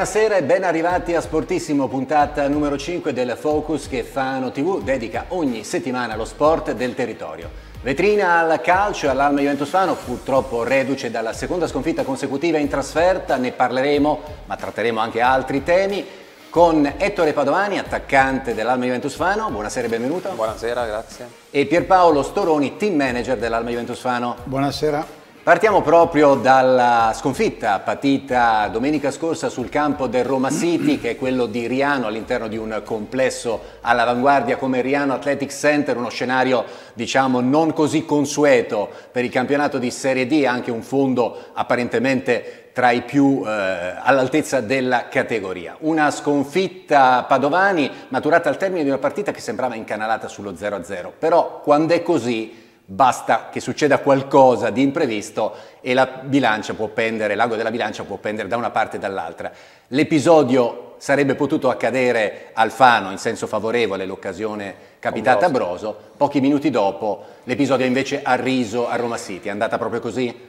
Buonasera e ben arrivati a Sportissimo, puntata numero 5 del Focus che Fano TV dedica ogni settimana allo sport del territorio. Vetrina al calcio e all'Alma Juventus Fano, purtroppo reduce dalla seconda sconfitta consecutiva in trasferta, ne parleremo, ma tratteremo anche altri temi con Ettore Padovani, attaccante dell'Alma Juventus Fano. Buonasera e benvenuto. Buonasera, grazie. E Pierpaolo Storoni, team manager dell'Alma Juventus Fano. Buonasera. Partiamo proprio dalla sconfitta patita domenica scorsa sul campo del Roma City, che è quello di Riano all'interno di un complesso all'avanguardia come Riano Athletic Center, uno scenario diciamo non così consueto per il campionato di Serie D, anche un fondo apparentemente tra i più eh, all'altezza della categoria. Una sconfitta Padovani maturata al termine di una partita che sembrava incanalata sullo 0-0, però quando è così basta che succeda qualcosa di imprevisto e la bilancia può pendere, l'ago della bilancia può pendere da una parte e dall'altra. L'episodio sarebbe potuto accadere al Fano in senso favorevole, l'occasione capitata a Broso, pochi minuti dopo l'episodio invece ha Riso a Roma City, è andata proprio così?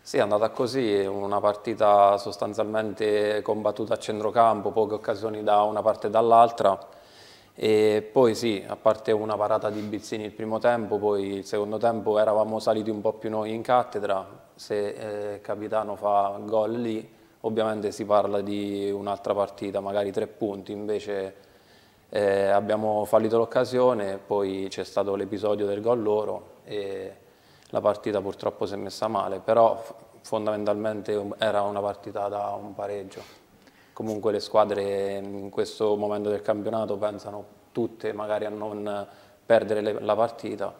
Sì, è andata così, una partita sostanzialmente combattuta a centrocampo, poche occasioni da una parte e dall'altra e poi sì, a parte una parata di Bizzini il primo tempo, poi il secondo tempo eravamo saliti un po' più noi in cattedra, se eh, Capitano fa gol lì ovviamente si parla di un'altra partita, magari tre punti, invece eh, abbiamo fallito l'occasione, poi c'è stato l'episodio del gol loro e la partita purtroppo si è messa male, però fondamentalmente um, era una partita da un pareggio comunque le squadre mm, in questo momento del campionato pensano tutte magari a non perdere le, la partita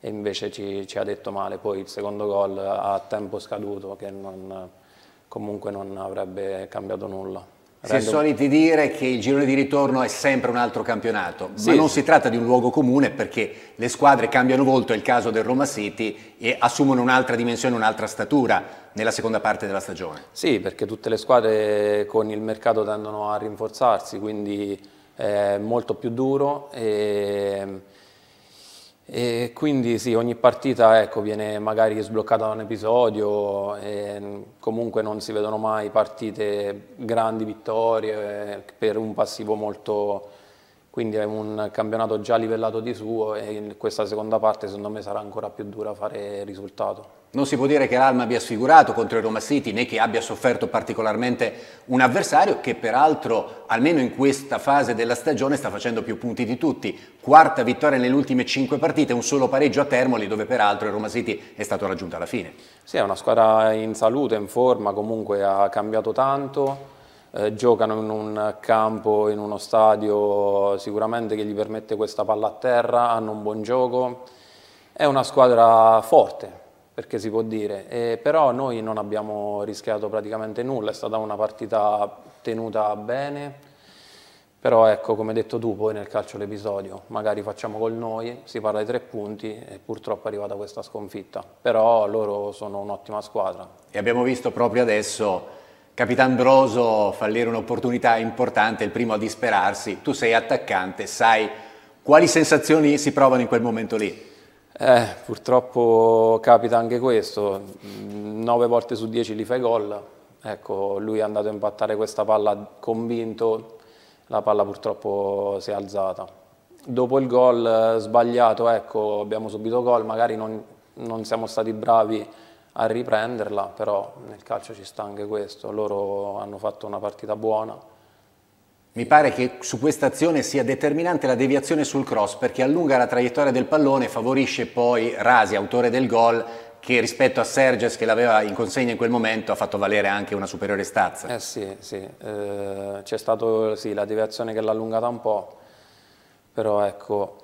e invece ci, ci, ha detto male poi il secondo gol a tempo scaduto che non, comunque non avrebbe cambiato nulla. Random... Si è soliti dire che il girone di ritorno è sempre un altro campionato, sì, ma non sì. si tratta di un luogo comune perché le squadre cambiano volto, è il caso del Roma City, e assumono un'altra dimensione, un'altra statura nella seconda parte della stagione. Sì, perché tutte le squadre con il mercato tendono a rinforzarsi, quindi è molto più duro e e quindi sì, ogni partita ecco, viene magari sbloccata da un episodio, e comunque non si vedono mai partite grandi vittorie per un passivo molto... quindi è un campionato già livellato di suo e in questa seconda parte secondo me sarà ancora più dura fare risultato. Non si può dire che l'Alma abbia sfigurato contro il Roma City né che abbia sofferto particolarmente un avversario che peraltro almeno in questa fase della stagione sta facendo più punti di tutti. Quarta vittoria nelle ultime cinque partite, un solo pareggio a Termoli dove peraltro il Roma City è stato raggiunto alla fine. Sì, è una squadra in salute, in forma, comunque ha cambiato tanto. Eh, giocano in un campo, in uno stadio sicuramente che gli permette questa palla a terra, hanno un buon gioco. È una squadra forte, perché si può dire, eh, però noi non abbiamo rischiato praticamente nulla, è stata una partita tenuta bene, però ecco come detto tu poi nel calcio l'episodio, magari facciamo col noi, si parla di tre punti e purtroppo è arrivata questa sconfitta, però loro sono un'ottima squadra. E abbiamo visto proprio adesso Capitan Broso fallire un'opportunità importante, il primo a disperarsi, tu sei attaccante, sai quali sensazioni si provano in quel momento lì? Eh, purtroppo capita anche questo, 9 volte su 10 li fai gol, ecco, lui è andato a impattare questa palla convinto, la palla purtroppo si è alzata. Dopo il gol eh, sbagliato, ecco, abbiamo subito gol, magari non, non siamo stati bravi a riprenderla, però nel calcio ci sta anche questo, loro hanno fatto una partita buona mi pare che su questa azione sia determinante la deviazione sul cross perché allunga la traiettoria del pallone e favorisce poi Rasi, autore del gol, che rispetto a Serges che l'aveva in consegna in quel momento ha fatto valere anche una superiore stazza. Eh sì, sì, eh, c'è stata sì, la deviazione che l'ha allungata un po', però ecco...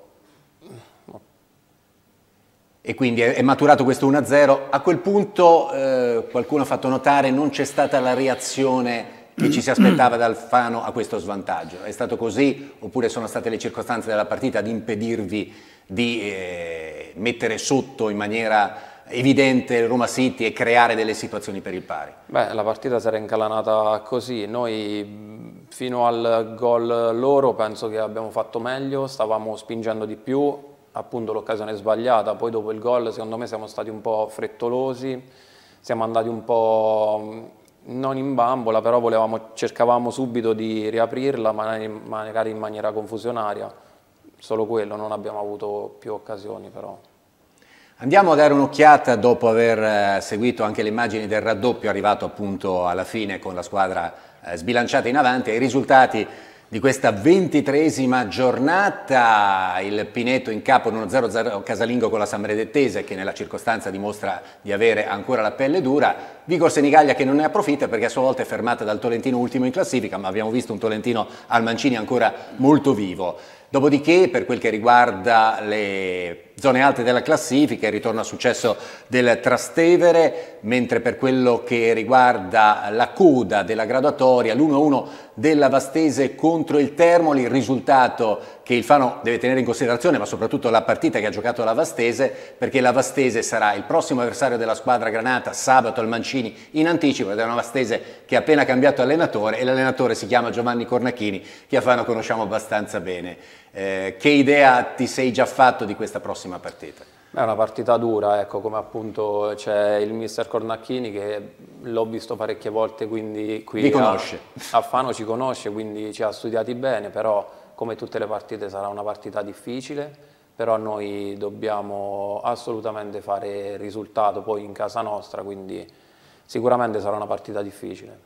E quindi è, è maturato questo 1-0. A quel punto eh, qualcuno ha fatto notare non c'è stata la reazione che ci si aspettava da Alfano a questo svantaggio? È stato così oppure sono state le circostanze della partita ad impedirvi di eh, mettere sotto in maniera evidente il Roma City e creare delle situazioni per il pari? Beh, la partita si era incalanata così, noi fino al gol loro penso che abbiamo fatto meglio, stavamo spingendo di più, appunto l'occasione sbagliata, poi dopo il gol secondo me siamo stati un po' frettolosi, siamo andati un po' non in bambola, però volevamo, cercavamo subito di riaprirla, magari in maniera confusionaria. Solo quello, non abbiamo avuto più occasioni però. Andiamo a dare un'occhiata dopo aver eh, seguito anche le immagini del raddoppio arrivato appunto alla fine con la squadra eh, sbilanciata in avanti ai risultati di questa ventitresima giornata. Il Pineto in capo 1-0 casalingo con la San Bredettese che nella circostanza dimostra di avere ancora la pelle dura Vigor Senigallia che non ne approfitta perché a sua volta è fermata dal Tolentino ultimo in classifica, ma abbiamo visto un Tolentino al Mancini ancora molto vivo. Dopodiché, per quel che riguarda le zone alte della classifica, il ritorno a successo del Trastevere, mentre per quello che riguarda la coda della graduatoria, l'1-1 della Vastese contro il Termoli, il risultato che il Fano deve tenere in considerazione, ma soprattutto la partita che ha giocato la Vastese, perché la Vastese sarà il prossimo avversario della squadra Granata sabato al Mancini in anticipo, ed è una Vastese che ha appena cambiato allenatore e l'allenatore si chiama Giovanni Cornacchini, che a Fano conosciamo abbastanza bene. Eh, che idea ti sei già fatto di questa prossima partita? È una partita dura, ecco, come appunto c'è il mister Cornacchini che l'ho visto parecchie volte, quindi qui a, a Fano ci conosce, quindi ci ha studiati bene, però come tutte le partite sarà una partita difficile, però noi dobbiamo assolutamente fare risultato poi in casa nostra, quindi sicuramente sarà una partita difficile.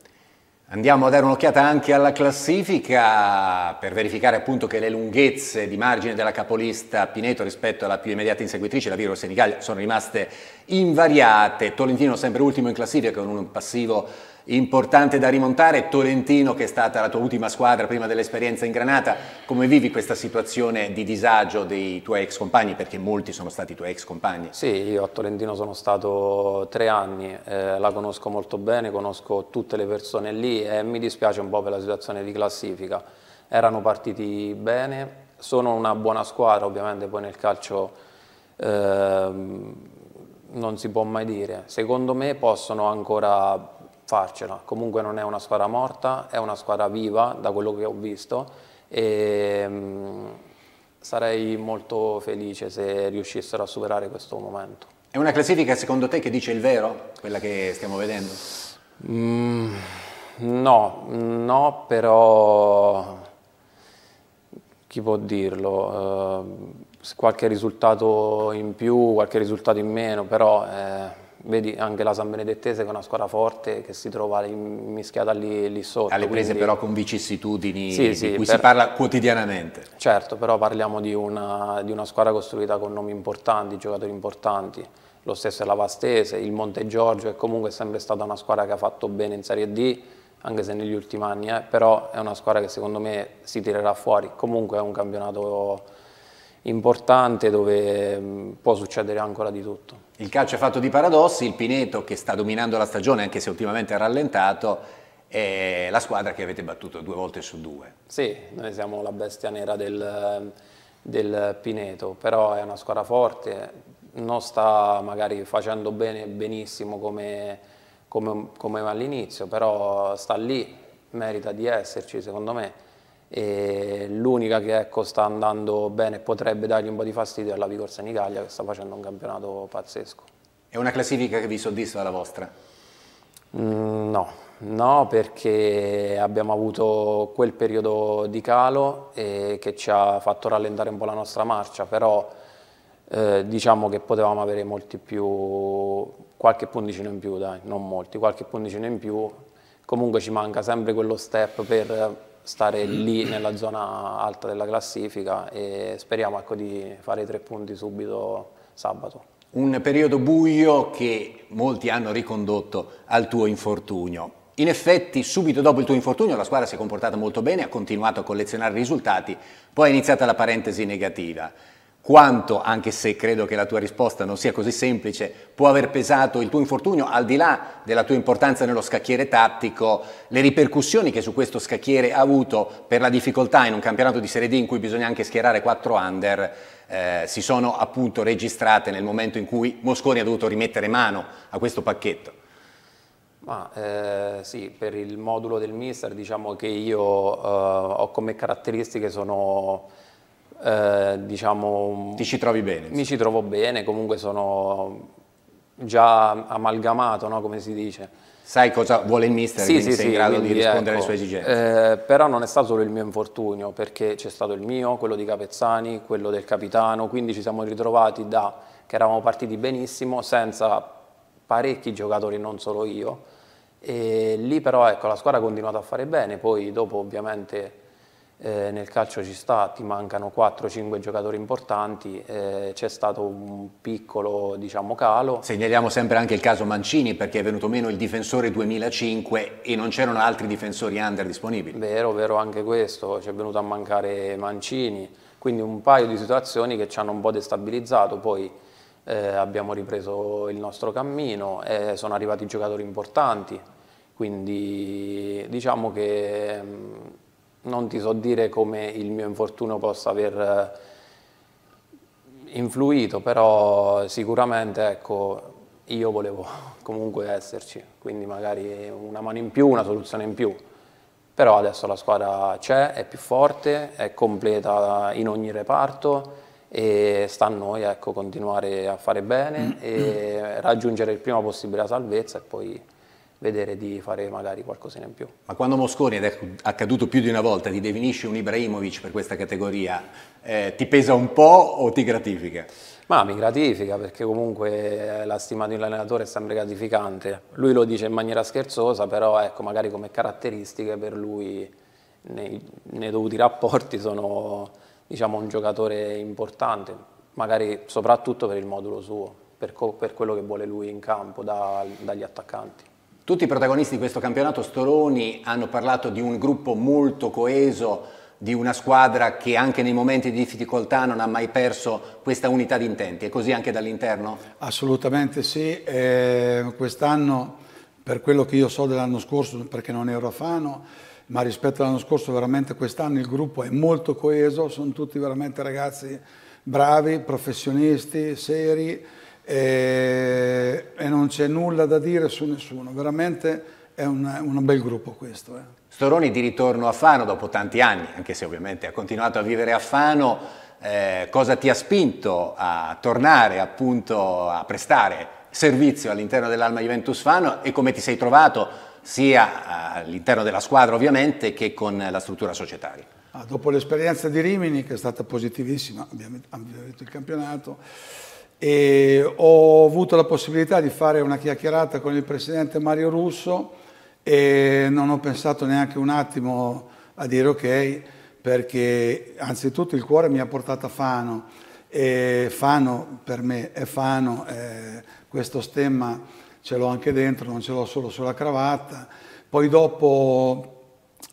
Andiamo a dare un'occhiata anche alla classifica per verificare appunto che le lunghezze di margine della capolista Pineto rispetto alla più immediata inseguitrice, la Viro Senigallia, sono rimaste invariate. Tolentino sempre ultimo in classifica con un passivo importante da rimontare. Tolentino, che è stata la tua ultima squadra prima dell'esperienza in Granata, come vivi questa situazione di disagio dei tuoi ex compagni? Perché molti sono stati i tuoi ex compagni. Sì, io a Tolentino sono stato tre anni, eh, la conosco molto bene, conosco tutte le persone lì e mi dispiace un po' per la situazione di classifica. Erano partiti bene, sono una buona squadra, ovviamente poi nel calcio... Eh, non si può mai dire. Secondo me possono ancora farcela. Comunque non è una squadra morta, è una squadra viva da quello che ho visto e mm, sarei molto felice se riuscissero a superare questo momento. È una classifica secondo te che dice il vero, quella che stiamo vedendo? Mm, no, no, però chi può dirlo? Uh, qualche risultato in più, qualche risultato in meno, però... Eh, Vedi anche la San Benedettese che è una squadra forte che si trova mischiata lì, lì sotto. Alle prese quindi... però con vicissitudini sì, di sì, cui per... si parla quotidianamente. Certo, però parliamo di una, di una, squadra costruita con nomi importanti, giocatori importanti. Lo stesso è la Vastese, il Monte Giorgio è comunque sempre stata una squadra che ha fatto bene in Serie D, anche se negli ultimi anni, eh, però è una squadra che secondo me si tirerà fuori. Comunque è un campionato importante dove mm, può succedere ancora di tutto. Il calcio è fatto di paradossi, il Pineto che sta dominando la stagione anche se ultimamente ha rallentato è la squadra che avete battuto due volte su due. Sì, noi siamo la bestia nera del, del Pineto, però è una squadra forte, non sta magari facendo bene, benissimo come, come, come all'inizio, però sta lì, merita di esserci secondo me l'unica che ecco, sta andando bene e potrebbe dargli un po' di fastidio è la Vicorsa in Italia che sta facendo un campionato pazzesco. È una classifica che vi soddisfa la vostra? Mm, no, no perché abbiamo avuto quel periodo di calo eh, che ci ha fatto rallentare un po' la nostra marcia, però eh, diciamo che potevamo avere molti più, qualche punticino in più, dai, non molti, qualche punticino in più, comunque ci manca sempre quello step per stare mm. lì nella zona alta della classifica e speriamo ecco, di fare i tre punti subito sabato. Un periodo buio che molti hanno ricondotto al tuo infortunio. In effetti, subito dopo il tuo infortunio, la squadra si è comportata molto bene, ha continuato a collezionare risultati, poi è iniziata la parentesi negativa quanto, anche se credo che la tua risposta non sia così semplice, può aver pesato il tuo infortunio, al di là della tua importanza nello scacchiere tattico, le ripercussioni che su questo scacchiere ha avuto per la difficoltà in un campionato di Serie D in cui bisogna anche schierare quattro under, eh, si sono appunto registrate nel momento in cui Mosconi ha dovuto rimettere mano a questo pacchetto? Ma, eh, sì, per il modulo del mister diciamo che io eh, ho come caratteristiche sono eh, diciamo... Ti ci trovi bene? Mi ci trovo bene, comunque sono già amalgamato, no? come si dice. Sai cosa vuole il mister, sì, quindi sì, sei in grado quindi, di rispondere ecco, alle sue esigenze. Eh, però non è stato solo il mio infortunio, perché c'è stato il mio, quello di Capezzani, quello del capitano, quindi ci siamo ritrovati da che eravamo partiti benissimo senza parecchi giocatori, non solo io. E lì però ecco, la squadra ha continuato a fare bene, poi dopo ovviamente eh, nel calcio ci sta, ti mancano 4-5 giocatori importanti, eh, c'è stato un piccolo diciamo, calo. Segnaliamo sempre anche il caso Mancini perché è venuto meno il difensore 2005 e non c'erano altri difensori under disponibili. Vero, vero anche questo, ci è venuto a mancare Mancini, quindi un paio di situazioni che ci hanno un po' destabilizzato, poi eh, abbiamo ripreso il nostro cammino, eh, sono arrivati giocatori importanti, quindi diciamo che... Mh, mm, non ti so dire come il mio infortunio possa aver eh, influito, però sicuramente ecco, io volevo comunque esserci, quindi magari una mano in più, una soluzione in più. Però adesso la squadra c'è, è più forte, è completa in ogni reparto e sta a noi ecco, continuare a fare bene mm. e raggiungere il prima possibile la salvezza e poi vedere di fare magari qualcosina in più. Ma quando Mosconi, ed è accaduto più di una volta, ti definisce un Ibrahimovic per questa categoria, eh, ti pesa un po' o ti gratifica? Ma mi gratifica perché comunque eh, la stima di un allenatore è sempre gratificante. Lui lo dice in maniera scherzosa, però ecco, magari come caratteristiche per lui nei, nei dovuti rapporti sono diciamo, un giocatore importante, magari soprattutto per il modulo suo, per, per quello che vuole lui in campo da, dagli attaccanti. Tutti i protagonisti di questo campionato Storoni hanno parlato di un gruppo molto coeso, di una squadra che anche nei momenti di difficoltà non ha mai perso questa unità di intenti. È così anche dall'interno? Assolutamente sì. Eh, Quest'anno, per quello che io so dell'anno scorso, perché non ero a Fano, ma rispetto all'anno scorso veramente quest'anno il gruppo è molto coeso, sono tutti veramente ragazzi bravi, professionisti, seri, e, e non c'è nulla da dire su nessuno, veramente è un, un bel gruppo questo. Eh. Storoni di ritorno a Fano dopo tanti anni, anche se ovviamente ha continuato a vivere a Fano, eh, cosa ti ha spinto a tornare appunto a prestare servizio all'interno dell'Alma Juventus Fano e come ti sei trovato sia eh, all'interno della squadra ovviamente che con la struttura societaria? Ah, dopo l'esperienza di Rimini che è stata positivissima, abbiamo vinto il campionato, e ho avuto la possibilità di fare una chiacchierata con il presidente Mario Russo e non ho pensato neanche un attimo a dire ok perché anzitutto il cuore mi ha portato a Fano e Fano per me è Fano, eh, questo stemma ce l'ho anche dentro, non ce l'ho solo sulla cravatta. Poi dopo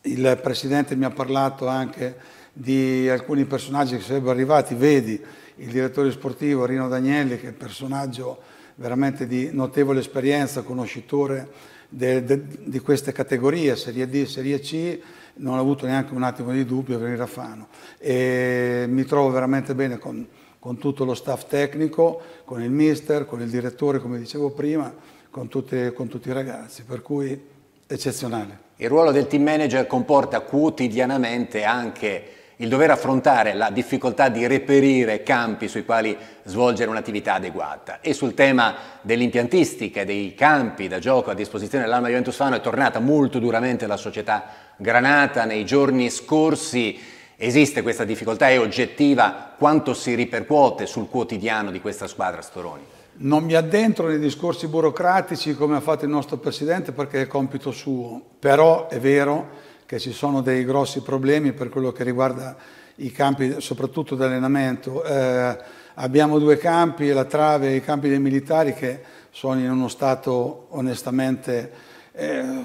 il presidente mi ha parlato anche di alcuni personaggi che sarebbero arrivati, vedi, il direttore sportivo Rino Danielli, che è un personaggio veramente di notevole esperienza, conoscitore de, de, di queste categorie, Serie D, Serie C, non ho avuto neanche un attimo di dubbio per il Raffano. E mi trovo veramente bene con, con tutto lo staff tecnico, con il mister, con il direttore, come dicevo prima, con, tutte, con tutti i ragazzi, per cui eccezionale. Il ruolo del team manager comporta quotidianamente anche il dover affrontare la difficoltà di reperire campi sui quali svolgere un'attività adeguata. E sul tema dell'impiantistica e dei campi da gioco a disposizione dell'Alma Juventus Fano è tornata molto duramente la società Granata nei giorni scorsi. Esiste questa difficoltà, è oggettiva, quanto si ripercuote sul quotidiano di questa squadra Storoni? Non mi addentro nei discorsi burocratici come ha fatto il nostro Presidente perché è compito suo, però è vero che ci sono dei grossi problemi per quello che riguarda i campi soprattutto di allenamento. Eh, abbiamo due campi, la trave e i campi dei militari che sono in uno stato onestamente eh,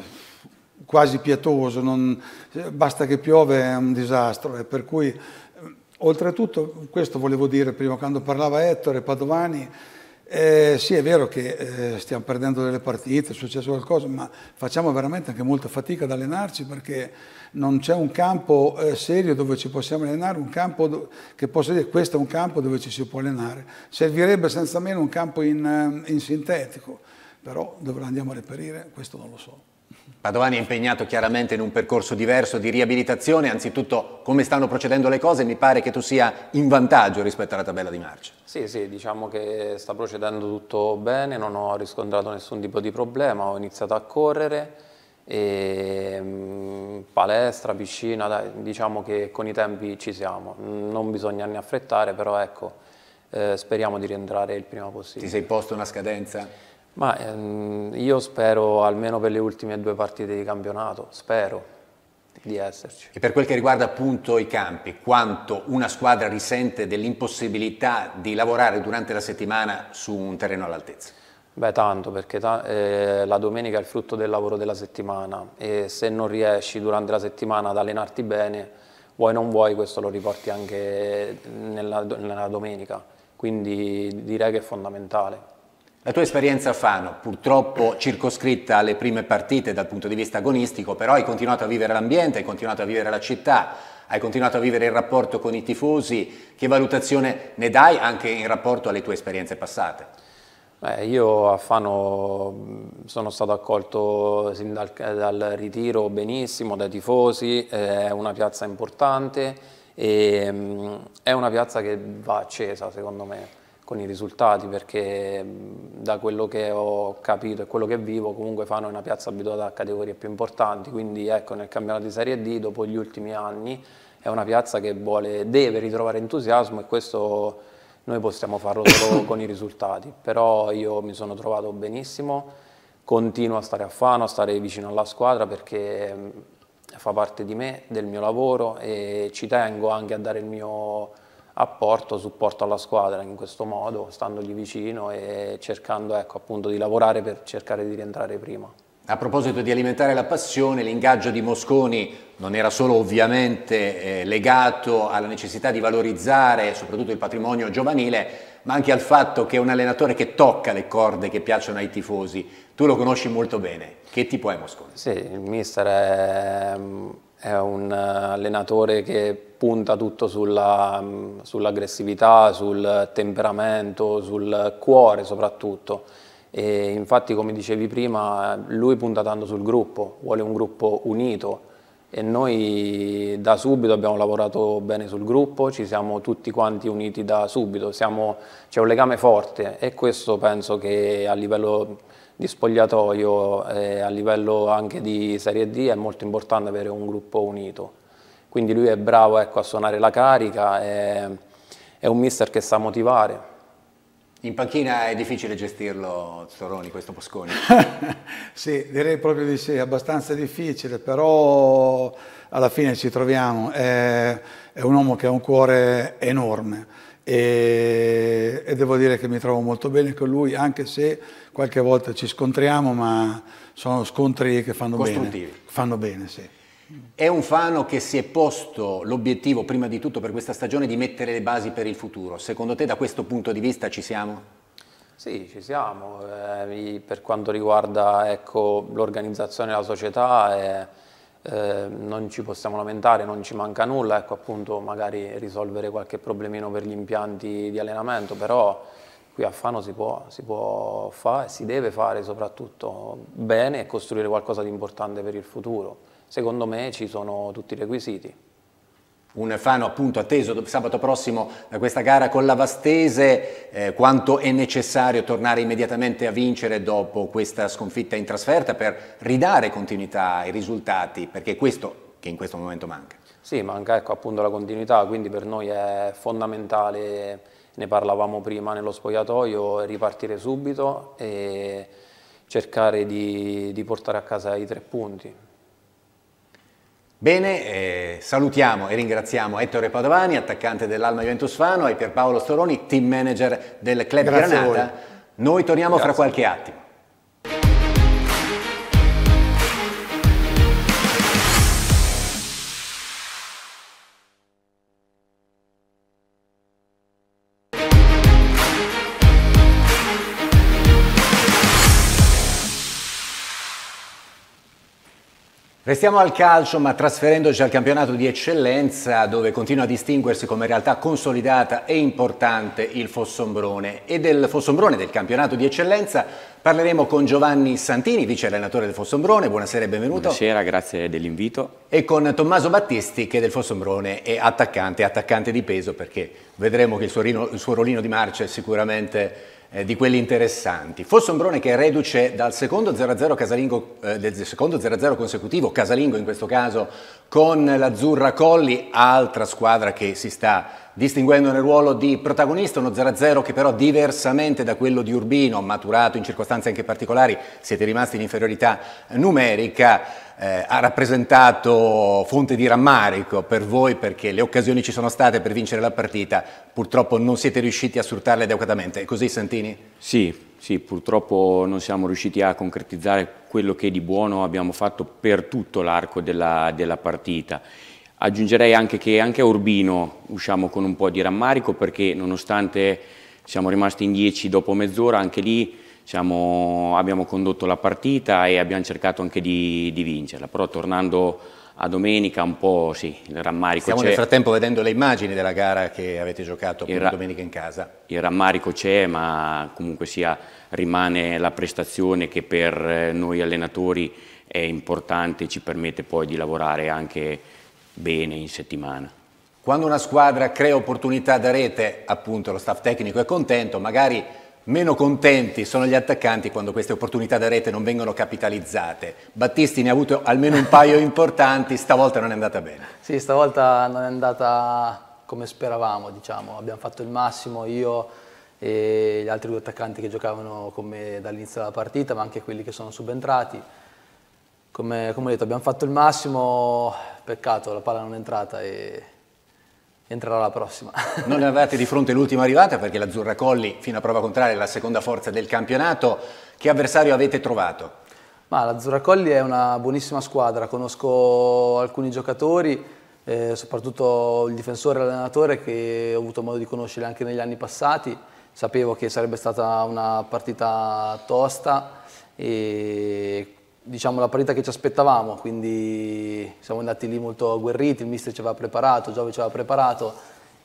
quasi pietoso, non, basta che piove è un disastro e per cui oltretutto questo volevo dire prima quando parlava Ettore Padovani eh, sì, è vero che eh, stiamo perdendo delle partite, è successo qualcosa, ma facciamo veramente anche molta fatica ad allenarci perché non c'è un campo eh, serio dove ci possiamo allenare, un campo che possa dire questo è un campo dove ci si può allenare. Servirebbe senza meno un campo in, eh, in sintetico, però dove lo andiamo a reperire, questo non lo so. Padovani è impegnato chiaramente in un percorso diverso di riabilitazione, anzitutto come stanno procedendo le cose mi pare che tu sia in vantaggio rispetto alla tabella di marcia. Sì, sì, diciamo che sta procedendo tutto bene, non ho riscontrato nessun tipo di problema, ho iniziato a correre, e, mh, mm, palestra, piscina, dai, diciamo che con i tempi ci siamo, non bisogna ne affrettare però ecco, eh, speriamo di rientrare il prima possibile. Ti sei posto una scadenza? Ma ehm, io spero almeno per le ultime due partite di campionato, spero di esserci. E per quel che riguarda appunto i campi, quanto una squadra risente dell'impossibilità di lavorare durante la settimana su un terreno all'altezza? Beh tanto, perché ta eh, la domenica è il frutto del lavoro della settimana e se non riesci durante la settimana ad allenarti bene, vuoi non vuoi questo lo riporti anche nella, nella domenica, quindi direi che è fondamentale. La tua esperienza a Fano, purtroppo circoscritta alle prime partite dal punto di vista agonistico, però hai continuato a vivere l'ambiente, hai continuato a vivere la città, hai continuato a vivere il rapporto con i tifosi, che valutazione ne dai anche in rapporto alle tue esperienze passate? Beh, io a Fano sono stato accolto sin dal, dal ritiro benissimo dai tifosi, eh, è una piazza importante e è una piazza che va accesa secondo me con i risultati perché mm, da quello che ho capito e quello che vivo comunque Fano è una piazza abituata a categorie più importanti quindi ecco nel campionato di Serie D dopo gli ultimi anni è una piazza che vuole, deve ritrovare entusiasmo e questo noi possiamo farlo solo con i risultati però io mi sono trovato benissimo continuo a stare a Fano, a stare vicino alla squadra perché mm, fa parte di me, del mio lavoro e ci tengo anche a dare il mio apporto, supporto alla squadra in questo modo, standogli vicino e cercando ecco, appunto di lavorare per cercare di rientrare prima. A proposito di alimentare la passione, l'ingaggio di Mosconi non era solo ovviamente eh, legato alla necessità di valorizzare soprattutto il patrimonio giovanile, ma anche al fatto che è un allenatore che tocca le corde che piacciono ai tifosi. Tu lo conosci molto bene. Che tipo è Mosconi? Sì, il mister è mm, è un eh, allenatore che punta tutto mm, sull'aggressività, sul temperamento, sul cuore soprattutto. E infatti, come dicevi prima, lui punta tanto sul gruppo, vuole un gruppo unito e noi da subito abbiamo lavorato bene sul gruppo, ci siamo tutti quanti uniti da subito, c'è un legame forte e questo penso che a livello di spogliatoio eh, a livello anche di Serie D è molto importante avere un gruppo unito. Quindi lui è bravo ecco, a suonare la carica, è, è un mister che sa motivare. In panchina è difficile gestirlo, Storoni, questo Bosconi? sì, direi proprio di sì, è abbastanza difficile, però alla fine ci troviamo. È, è un uomo che ha un cuore enorme e, e, devo dire che mi trovo molto bene con lui, anche se qualche volta ci scontriamo, ma sono scontri che fanno bene. Fanno bene, sì. È un Fano che si è posto l'obiettivo, prima di tutto per questa stagione, di mettere le basi per il futuro. Secondo te da questo punto di vista ci siamo? Sì, ci siamo. Eh, per quanto riguarda ecco, l'organizzazione della società, eh, eh, non ci possiamo lamentare, non ci manca nulla, ecco, appunto, magari risolvere qualche problemino per gli impianti di allenamento, però qui a Fano si può, si può fare, si deve fare soprattutto bene e costruire qualcosa di importante per il futuro. Secondo me ci sono tutti i requisiti. Un Fano appunto atteso sabato prossimo da eh, questa gara con la Vastese, eh, quanto è necessario tornare immediatamente a vincere dopo questa sconfitta in trasferta per ridare continuità ai risultati, perché è questo che in questo momento manca. Sì, manca ecco, appunto la continuità, quindi per noi è fondamentale ne parlavamo prima nello spogliatoio, ripartire subito e cercare di, di portare a casa i tre punti. Bene, eh, salutiamo e ringraziamo Ettore Padovani, attaccante dell'Alma Juventus Fano, e Pierpaolo Storoni, team manager del Club Grazie Granata. Noi torniamo Grazie. fra qualche attimo. Restiamo al calcio ma trasferendoci al campionato di eccellenza dove continua a distinguersi come realtà consolidata e importante il Fossombrone e del Fossombrone del campionato di eccellenza parleremo con Giovanni Santini, vice allenatore del Fossombrone, buonasera e benvenuto. Buonasera, grazie dell'invito. E con Tommaso Battisti che del Fossombrone è attaccante, attaccante di peso perché vedremo che il suo, il suo rolino di marcia è sicuramente eh, di quelli interessanti. Fosse Ombrone che è reduce dal secondo 0-0 casalingo, eh, del secondo 0-0 consecutivo, casalingo in questo caso, con l'Azzurra Colli, altra squadra che si sta distinguendo nel ruolo di protagonista uno 0-0 che però diversamente da quello di Urbino, maturato in circostanze anche particolari, siete rimasti in inferiorità numerica, eh, ha rappresentato fonte di rammarico per voi perché le occasioni ci sono state per vincere la partita, purtroppo non siete riusciti a sfruttarle adeguatamente, è così Santini? Sì, sì, purtroppo non siamo riusciti a concretizzare quello che di buono abbiamo fatto per tutto l'arco della, della partita Aggiungerei anche che anche a Urbino usciamo con un po' di rammarico perché nonostante siamo rimasti in 10 dopo mezz'ora, anche lì siamo, abbiamo condotto la partita e abbiamo cercato anche di, di vincerla, però tornando a domenica un po' sì, il rammarico Stiamo nel frattempo vedendo le immagini della gara che avete giocato appunto, domenica in casa. Il rammarico c'è, ma comunque sia rimane la prestazione che per eh, noi allenatori è importante, e ci permette poi di lavorare anche bene in settimana. Quando una squadra crea opportunità da rete, appunto lo staff tecnico è contento, magari meno contenti sono gli attaccanti quando queste opportunità da rete non vengono capitalizzate. Battisti ne ha avuto almeno un paio importanti, stavolta non è andata bene. Sì, stavolta non è andata come speravamo, diciamo. abbiamo fatto il massimo io e gli altri due attaccanti che giocavano con me dall'inizio della partita, ma anche quelli che sono subentrati. Come, come ho detto, abbiamo fatto il massimo, Peccato, la palla non è entrata e entrerà la prossima. non avevate di fronte l'ultima arrivata perché l'Azzurra Colli, fino a prova contraria, è la seconda forza del campionato. Che avversario avete trovato? Ma l'Azzurra Colli è una buonissima squadra, conosco alcuni giocatori, eh, soprattutto il difensore e l'allenatore che ho avuto modo di conoscere anche negli anni passati. Sapevo che sarebbe stata una partita tosta e diciamo, la partita che ci aspettavamo, quindi siamo andati lì molto agguerriti, il mister ci aveva preparato, Giove ci aveva preparato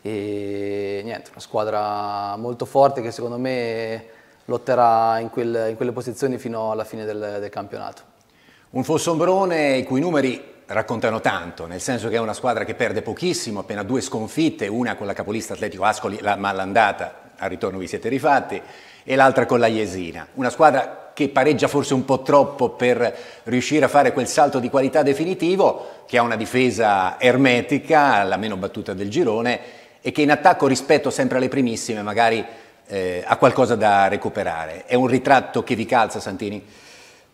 e niente, una squadra molto forte che secondo me lotterà in, quel, in quelle posizioni fino alla fine del, del campionato. Un Fossombrone i cui numeri raccontano tanto, nel senso che è una squadra che perde pochissimo, appena due sconfitte, una con la capolista Atletico Ascoli, la, ma l'andata, al ritorno vi siete rifatti, e l'altra con la Jesina. Una squadra che pareggia forse un po' troppo per riuscire a fare quel salto di qualità definitivo, che ha una difesa ermetica, la meno battuta del girone, e che in attacco rispetto sempre alle primissime magari eh, ha qualcosa da recuperare. È un ritratto che vi calza Santini?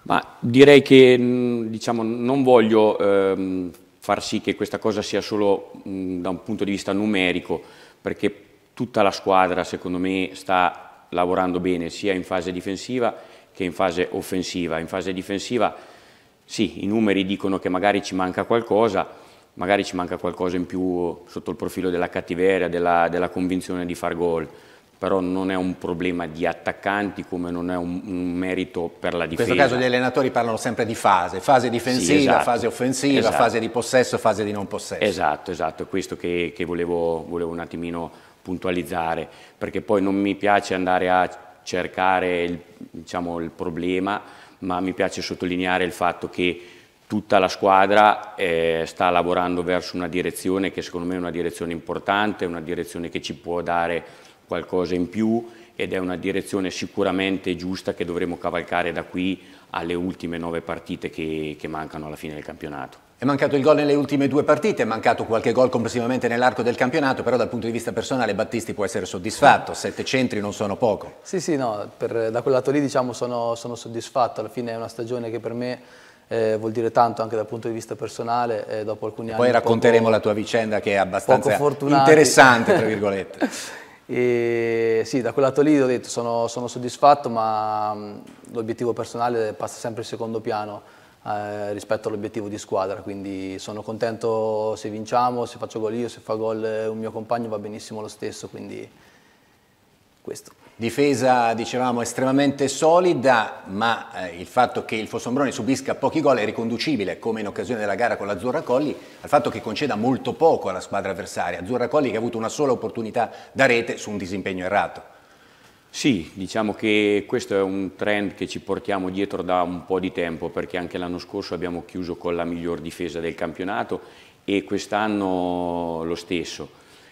Ma direi che mm, diciamo, non voglio ehm, far sì che questa cosa sia solo mh, mm, da un punto di vista numerico, perché tutta la squadra secondo me sta lavorando bene sia in fase difensiva che in fase offensiva. In fase difensiva sì, i numeri dicono che magari ci manca qualcosa, magari ci manca qualcosa in più sotto il profilo della cattiveria, della, della convinzione di far gol, però non è un problema di attaccanti come non è un, un, merito per la difesa. In questo caso gli allenatori parlano sempre di fase, fase difensiva, sì, esatto, fase offensiva, esatto. fase di possesso, fase di non possesso. Esatto, esatto, è questo che, che volevo, volevo un attimino puntualizzare, perché poi non mi piace andare a cercare il, diciamo, il problema, ma mi piace sottolineare il fatto che tutta la squadra eh, sta lavorando verso una direzione che secondo me è una direzione importante, una direzione che ci può dare qualcosa in più ed è una direzione sicuramente giusta che dovremo cavalcare da qui alle ultime nove partite che, che mancano alla fine del campionato. È mancato il gol nelle ultime due partite, è mancato qualche gol complessivamente nell'arco del campionato, però dal punto di vista personale Battisti può essere soddisfatto, sette centri non sono poco. Sì, sì, no, per, da quel lato lì diciamo sono, sono, soddisfatto, alla fine è una stagione che per me eh, vuol dire tanto anche dal punto di vista personale, eh, dopo alcuni e anni... Poi racconteremo poco, la tua vicenda che è abbastanza interessante, tra virgolette. e, sì, da quel lato lì ho detto sono, sono soddisfatto, ma mm, l'obiettivo personale passa sempre in secondo piano eh, rispetto all'obiettivo di squadra, quindi sono contento se vinciamo, se faccio gol io, se fa gol un mio compagno va benissimo lo stesso, quindi questo. Difesa, dicevamo, estremamente solida, ma eh, il fatto che il Fossombrone subisca pochi gol è riconducibile, come in occasione della gara con l'Azzurra Colli, al fatto che conceda molto poco alla squadra avversaria. Azzurra Colli che ha avuto una sola opportunità da rete su un disimpegno errato. Sì, diciamo che questo è un trend che ci portiamo dietro da un po' di tempo perché anche l'anno scorso abbiamo chiuso con la miglior difesa del campionato e quest'anno lo stesso.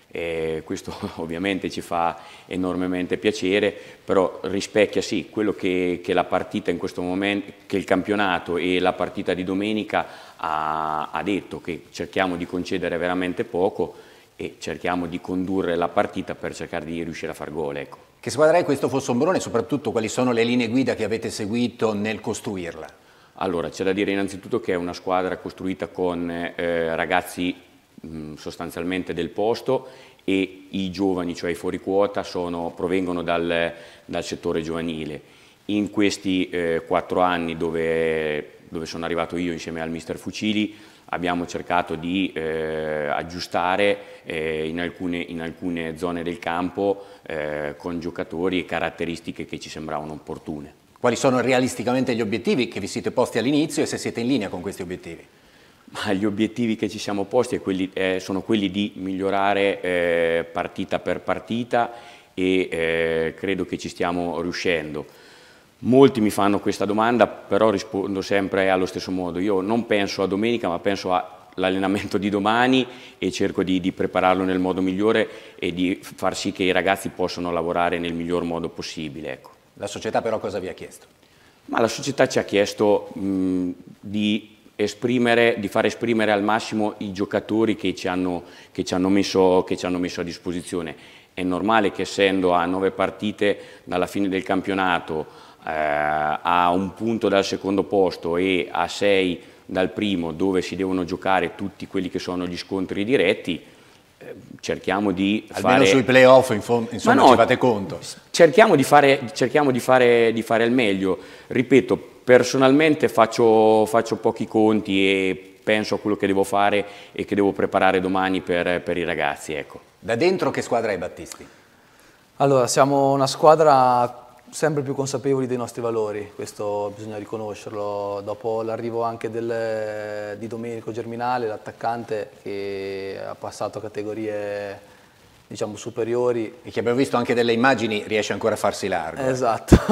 Eh, questo ovviamente ci fa enormemente piacere, però rispecchia sì quello che, che, la partita in questo momento, che il campionato e la partita di domenica ha, ha detto, che cerchiamo di concedere veramente poco e cerchiamo di condurre la partita per cercare di riuscire a far gol. Ecco. Che squadra è questo Fossombrone e soprattutto quali sono le linee guida che avete seguito nel costruirla? Allora, c'è da dire innanzitutto che è una squadra costruita con eh, ragazzi mh, mm, sostanzialmente del posto e i giovani, cioè i fuori quota, sono, provengono dal, dal, settore giovanile. In questi eh, quattro anni dove, dove sono arrivato io insieme al mister Fucili, abbiamo cercato di eh, aggiustare eh, in, alcune, in, alcune, zone del campo eh, con giocatori e caratteristiche che ci sembravano opportune. Quali sono realisticamente gli obiettivi che vi siete posti all'inizio e se siete in linea con questi obiettivi? Ma gli obiettivi che ci siamo posti quelli, eh, sono quelli di migliorare eh, partita per partita e eh, credo che ci stiamo riuscendo. Molti mi fanno questa domanda, però rispondo sempre allo stesso modo. Io non penso a domenica, ma penso all'allenamento di domani e cerco di, di prepararlo nel modo migliore e di far sì che i ragazzi possano lavorare nel miglior modo possibile. Ecco. La società però cosa vi ha chiesto? Ma la società ci ha chiesto mh, di esprimere, di far esprimere al massimo i giocatori che ci, hanno, che, ci messo, che ci hanno, messo, a disposizione. È normale che essendo a nove partite dalla fine del campionato eh, a un punto dal secondo posto e a 6 dal primo dove si devono giocare tutti quelli che sono gli scontri diretti, eh, cerchiamo di Almeno fare... sui playoff insomma no, ci fate conto. Cerchiamo, di fare, cerchiamo di, fare, di fare, il meglio. Ripeto, personalmente faccio, faccio, pochi conti e penso a quello che devo fare e che devo preparare domani per, per i ragazzi. Ecco. Da dentro che squadra è Battisti? Allora, siamo una squadra sempre più consapevoli dei nostri valori, questo bisogna riconoscerlo. Dopo l'arrivo anche del, di Domenico Germinale, l'attaccante che ha passato a categorie diciamo superiori. E che abbiamo visto anche delle immagini, riesce ancora a farsi largo. Esatto,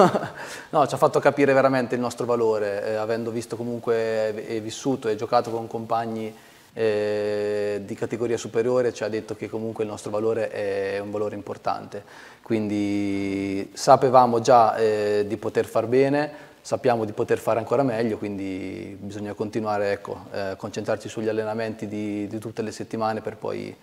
no, ci ha fatto capire veramente il nostro valore, eh, avendo visto comunque e vissuto e giocato con compagni eh, di categoria superiore ci ha detto che comunque il nostro valore è un valore importante, quindi sapevamo già eh, di poter far bene, sappiamo di poter fare ancora meglio, quindi bisogna continuare ecco, eh, concentrarci sugli allenamenti di, di, tutte le settimane per poi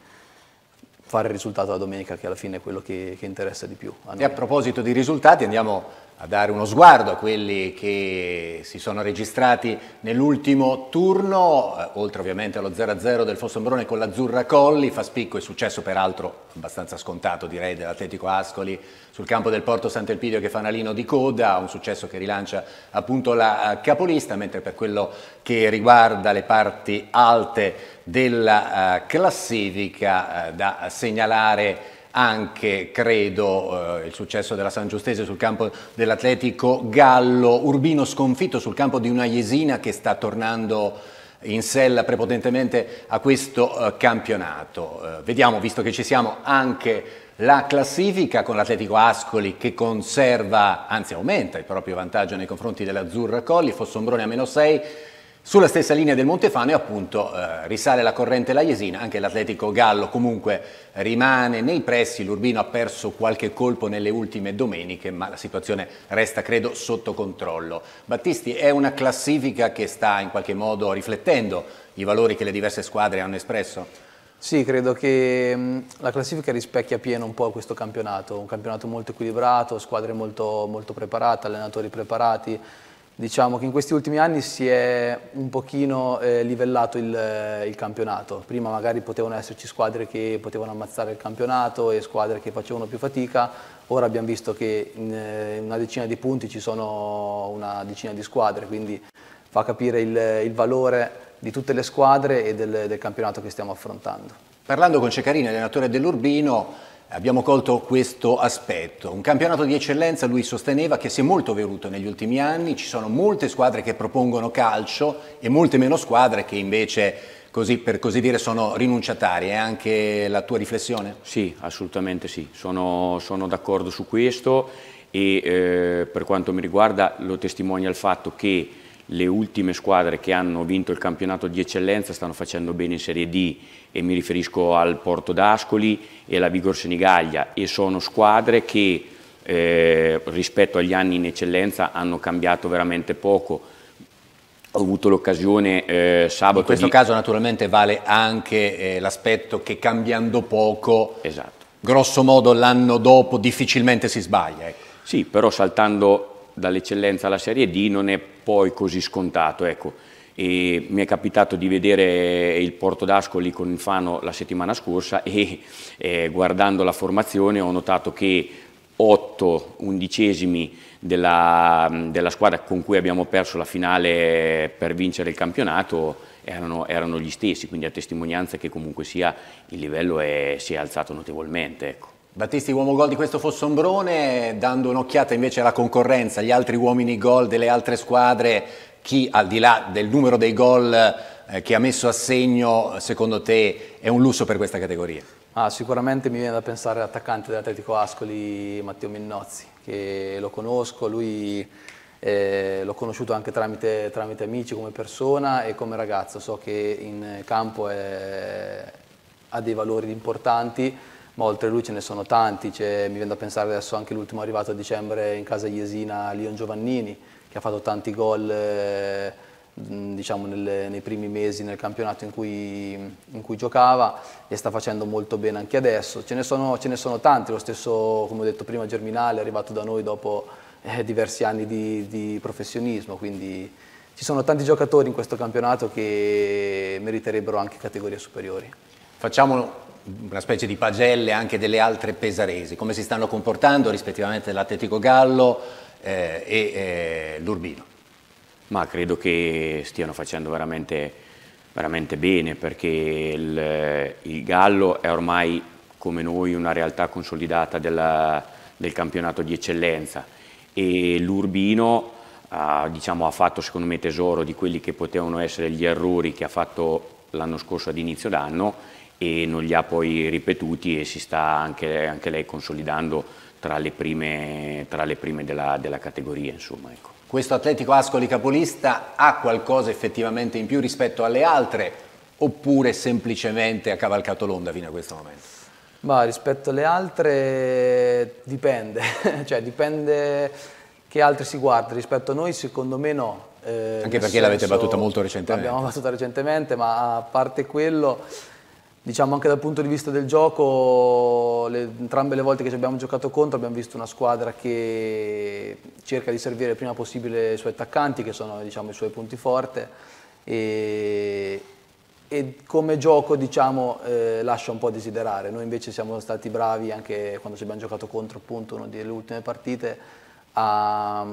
fare il risultato la domenica che alla fine è quello che, che interessa di più. A e a proposito di risultati andiamo a dare uno sguardo a quelli che si sono registrati nell'ultimo turno, eh, oltre ovviamente allo 0-0 del Fossombrone con l'Azzurra Colli, fa spicco il successo peraltro abbastanza scontato direi dell'Atletico Ascoli sul campo del Porto Sant'Elpidio che fa un alino di coda, un successo che rilancia appunto la eh, capolista, mentre per quello che riguarda le parti alte della eh, classifica da segnalare anche, credo, eh, il successo della San Giustese sul campo dell'Atletico Gallo, Urbino sconfitto sul campo di una Jesina che sta tornando in sella prepotentemente a questo eh, campionato. Eh, vediamo, visto che ci siamo, anche la classifica con l'Atletico Ascoli che conserva, anzi aumenta il proprio vantaggio nei confronti dell'Azzurra Colli, Fossombrone a meno 6, sulla stessa linea del Montefano e appunto eh, risale la corrente laiesina, anche l'Atletico Gallo comunque rimane nei pressi, l'Urbino ha perso qualche colpo nelle ultime domeniche ma la situazione resta credo sotto controllo. Battisti è una classifica che sta in qualche modo riflettendo i valori che le diverse squadre hanno espresso? Sì, credo che mm, la classifica rispecchia pieno un po' questo campionato, un campionato molto equilibrato, squadre molto, molto preparate, allenatori preparati, Diciamo che in questi ultimi anni si è un pochino eh, livellato il, eh, il, campionato. Prima magari potevano esserci squadre che potevano ammazzare il campionato e squadre che facevano più fatica. Ora abbiamo visto che in, eh, in una decina di punti ci sono una decina di squadre, quindi fa capire il, il valore di tutte le squadre e del, del campionato che stiamo affrontando. Parlando con Ceccarini, allenatore dell'Urbino, Abbiamo colto questo aspetto. Un campionato di eccellenza, lui sosteneva, che si è molto veruto negli ultimi anni, ci sono molte squadre che propongono calcio e molte meno squadre che invece, così, per così dire, sono rinunciatarie. È anche la tua riflessione? Sì, assolutamente sì, sono, sono d'accordo su questo e eh, per quanto mi riguarda lo testimonia il fatto che le ultime squadre che hanno vinto il campionato di eccellenza stanno facendo bene in Serie D e mi riferisco al Porto d'Ascoli e alla Vigor Senigallia e sono squadre che eh, rispetto agli anni in eccellenza hanno cambiato veramente poco. Ho avuto l'occasione eh, sabato. In questo di... caso naturalmente vale anche eh, l'aspetto che cambiando poco, esatto. grosso modo l'anno dopo difficilmente si sbaglia. Ecco. Sì, però saltando dall'eccellenza alla Serie D non è poi così scontato. Ecco. mi è capitato di vedere il Porto d'Ascoli con il Fano la settimana scorsa e eh, guardando la formazione ho notato che 8 undicesimi della, della, squadra con cui abbiamo perso la finale per vincere il campionato erano, erano gli stessi, quindi a testimonianza che comunque sia il livello è, si è alzato notevolmente. Ecco. Battisti uomo gol di questo Fossombrone, dando un'occhiata invece alla concorrenza, agli altri uomini gol delle altre squadre, chi al di là del numero dei gol eh, che ha messo a segno, secondo te è un lusso per questa categoria? Ah, sicuramente mi viene da pensare all'attaccante dell'Atletico Ascoli, Matteo Minnozzi, che lo conosco, lui eh, l'ho conosciuto anche tramite, tramite amici come persona e come ragazzo, so che in campo è, ha dei valori importanti, ma oltre lui ce ne sono tanti, mi viene da pensare adesso anche l'ultimo arrivato a dicembre in casa Iesina, Lion Giovannini, che ha fatto tanti gol eh, diciamo nel, nei primi mesi nel campionato in cui, in cui, giocava e sta facendo molto bene anche adesso. Ce ne sono, ce ne sono tanti, lo stesso, come ho detto prima, Germinale è arrivato da noi dopo eh, diversi anni di, di professionismo, quindi ci sono tanti giocatori in questo campionato che meriterebbero anche categorie superiori. Facciamo una specie di pagelle anche delle altre pesaresi, come si stanno comportando rispettivamente l'Atletico Gallo eh, e eh, l'Urbino. Ma credo che stiano facendo veramente, veramente bene perché il, il, Gallo è ormai come noi una realtà consolidata della, del campionato di eccellenza e l'Urbino ha, diciamo, ha fatto secondo me tesoro di quelli che potevano essere gli errori che ha fatto l'anno scorso ad inizio d'anno e non li ha poi ripetuti e si sta anche, anche lei consolidando tra le prime, tra le prime della, della, categoria. Insomma, ecco. Questo Atletico Ascoli capolista ha qualcosa effettivamente in più rispetto alle altre oppure semplicemente ha cavalcato l'onda fino a questo momento? Ma rispetto alle altre dipende, cioè dipende che altri si guardi, rispetto a noi secondo me no. Eh, Anche perché l'avete battuta molto recentemente. L'abbiamo battuta recentemente, ma a parte quello diciamo anche dal punto di vista del gioco, le, entrambe le volte che ci abbiamo giocato contro abbiamo visto una squadra che cerca di servire il prima possibile i suoi attaccanti, che sono diciamo, i suoi punti forti, e, e, come gioco diciamo, eh, lascia un po' a desiderare. Noi invece siamo stati bravi anche quando ci abbiamo giocato contro appunto, una delle ultime partite a,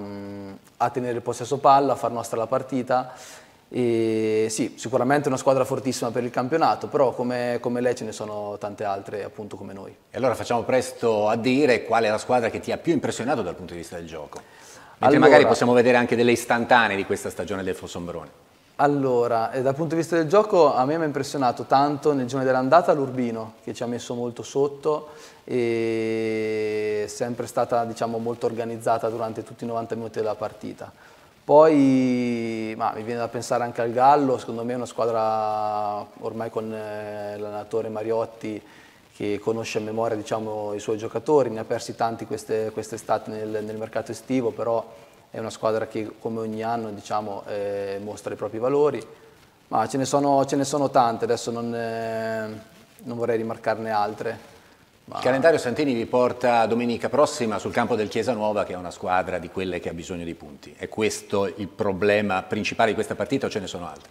a tenere il possesso palla, a far nostra la partita e sì, sicuramente una squadra fortissima per il campionato, però come, come, lei ce ne sono tante altre appunto come noi. E allora facciamo presto a dire qual è la squadra che ti ha più impressionato dal punto di vista del gioco. Mentre allora, magari possiamo vedere anche delle istantanee di questa stagione del Fossombrone. Allora, eh, dal punto di vista del gioco a me mi ha impressionato tanto nel giorno dell'andata l'Urbino che ci ha messo molto sotto e è sempre stata diciamo, molto organizzata durante tutti i 90 minuti della partita. Poi ma, mi viene da pensare anche al Gallo, secondo me è una squadra ormai con eh, l'allenatore Mariotti che conosce a memoria diciamo, i suoi giocatori, ne ha persi tanti quest'estate quest nel, nel, mercato estivo, però è una squadra che come ogni anno diciamo, eh, mostra i propri valori, ma ce ne sono, ce ne sono tante, adesso non, eh, non vorrei rimarcarne altre. Il calendario Santini vi porta domenica prossima sul campo del Chiesa Nuova, che è una squadra di quelle che ha bisogno di punti. È questo il problema principale di questa partita o ce ne sono altri?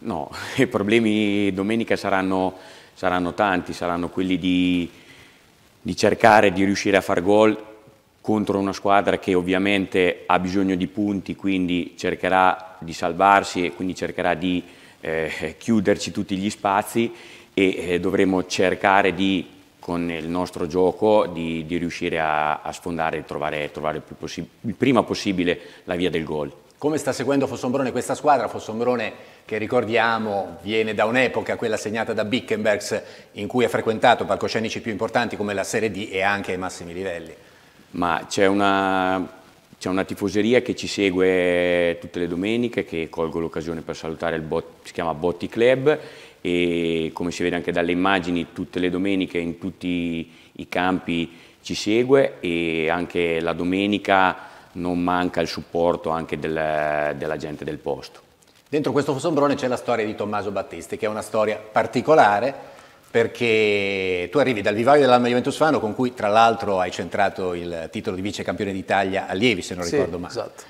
No, i problemi domenica saranno, saranno tanti, saranno quelli di, di cercare di riuscire a far gol contro una squadra che ovviamente ha bisogno di punti, quindi cercherà di salvarsi e quindi cercherà di eh, chiuderci tutti gli spazi e eh, dovremo cercare di con il nostro gioco di, di riuscire a, a, sfondare e trovare, trovare il, il, prima possibile la via del gol. Come sta seguendo Fossombrone questa squadra? Fossombrone che ricordiamo viene da un'epoca, quella segnata da Bickenbergs, in cui ha frequentato palcoscenici più importanti come la Serie D e anche ai massimi livelli. Ma c'è una, c'è una tifoseria che ci segue tutte le domeniche, che colgo l'occasione per salutare il bot, si chiama Botti Club e come si vede anche dalle immagini tutte le domeniche in tutti i campi ci segue e anche la domenica non manca il supporto anche del, della gente del posto. Dentro questo sombrone c'è la storia di Tommaso Battisti che è una storia particolare perché tu arrivi dal vivaio dell'Alma Juventus Fano con cui tra l'altro hai centrato il titolo di vice campione d'Italia a Lievi se non sì, ricordo male. Esatto.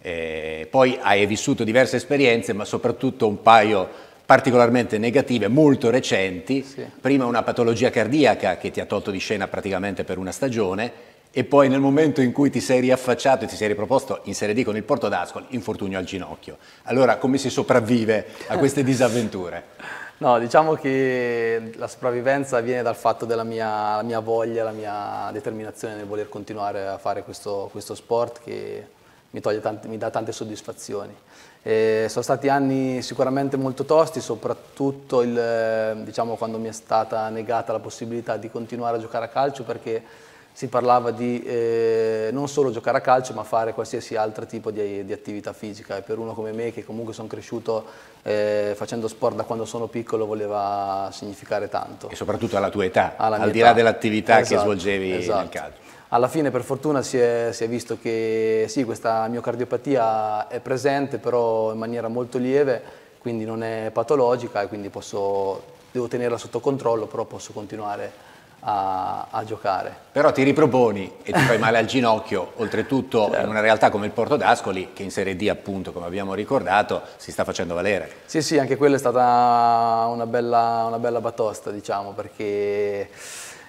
Eh, poi hai vissuto diverse esperienze ma soprattutto un paio particolarmente negative, molto recenti, sì. prima una patologia cardiaca che ti ha tolto di scena praticamente per una stagione e poi nel momento in cui ti sei riaffacciato e ti sei riproposto in Serie D con il Porto d'Ascol, infortunio al ginocchio. Allora come si sopravvive a queste disavventure? No, diciamo che la sopravvivenza viene dal fatto della mia, la mia voglia, la mia determinazione nel voler continuare a fare questo, questo sport che mi, tanti, mi dà tante soddisfazioni. E sono stati anni sicuramente molto tosti, soprattutto il, eh, diciamo, quando mi è stata negata la possibilità di continuare a giocare a calcio perché si parlava di eh, non solo giocare a calcio ma fare qualsiasi altro tipo di, di, attività fisica e per uno come me che comunque sono cresciuto eh, facendo sport da quando sono piccolo voleva significare tanto. E soprattutto alla tua età, alla al di là dell'attività esatto, che svolgevi esatto. nel calcio. Alla fine per fortuna si è, si è, visto che sì, questa miocardiopatia è presente però in maniera molto lieve, quindi non è patologica e quindi posso, devo tenerla sotto controllo, però posso continuare a, a giocare. Però ti riproponi e ti fai male al ginocchio, oltretutto certo. in una realtà come il Porto d'Ascoli, che in Serie D appunto, come abbiamo ricordato, si sta facendo valere. Sì, sì, anche quella è stata una bella, una bella batosta, diciamo, perché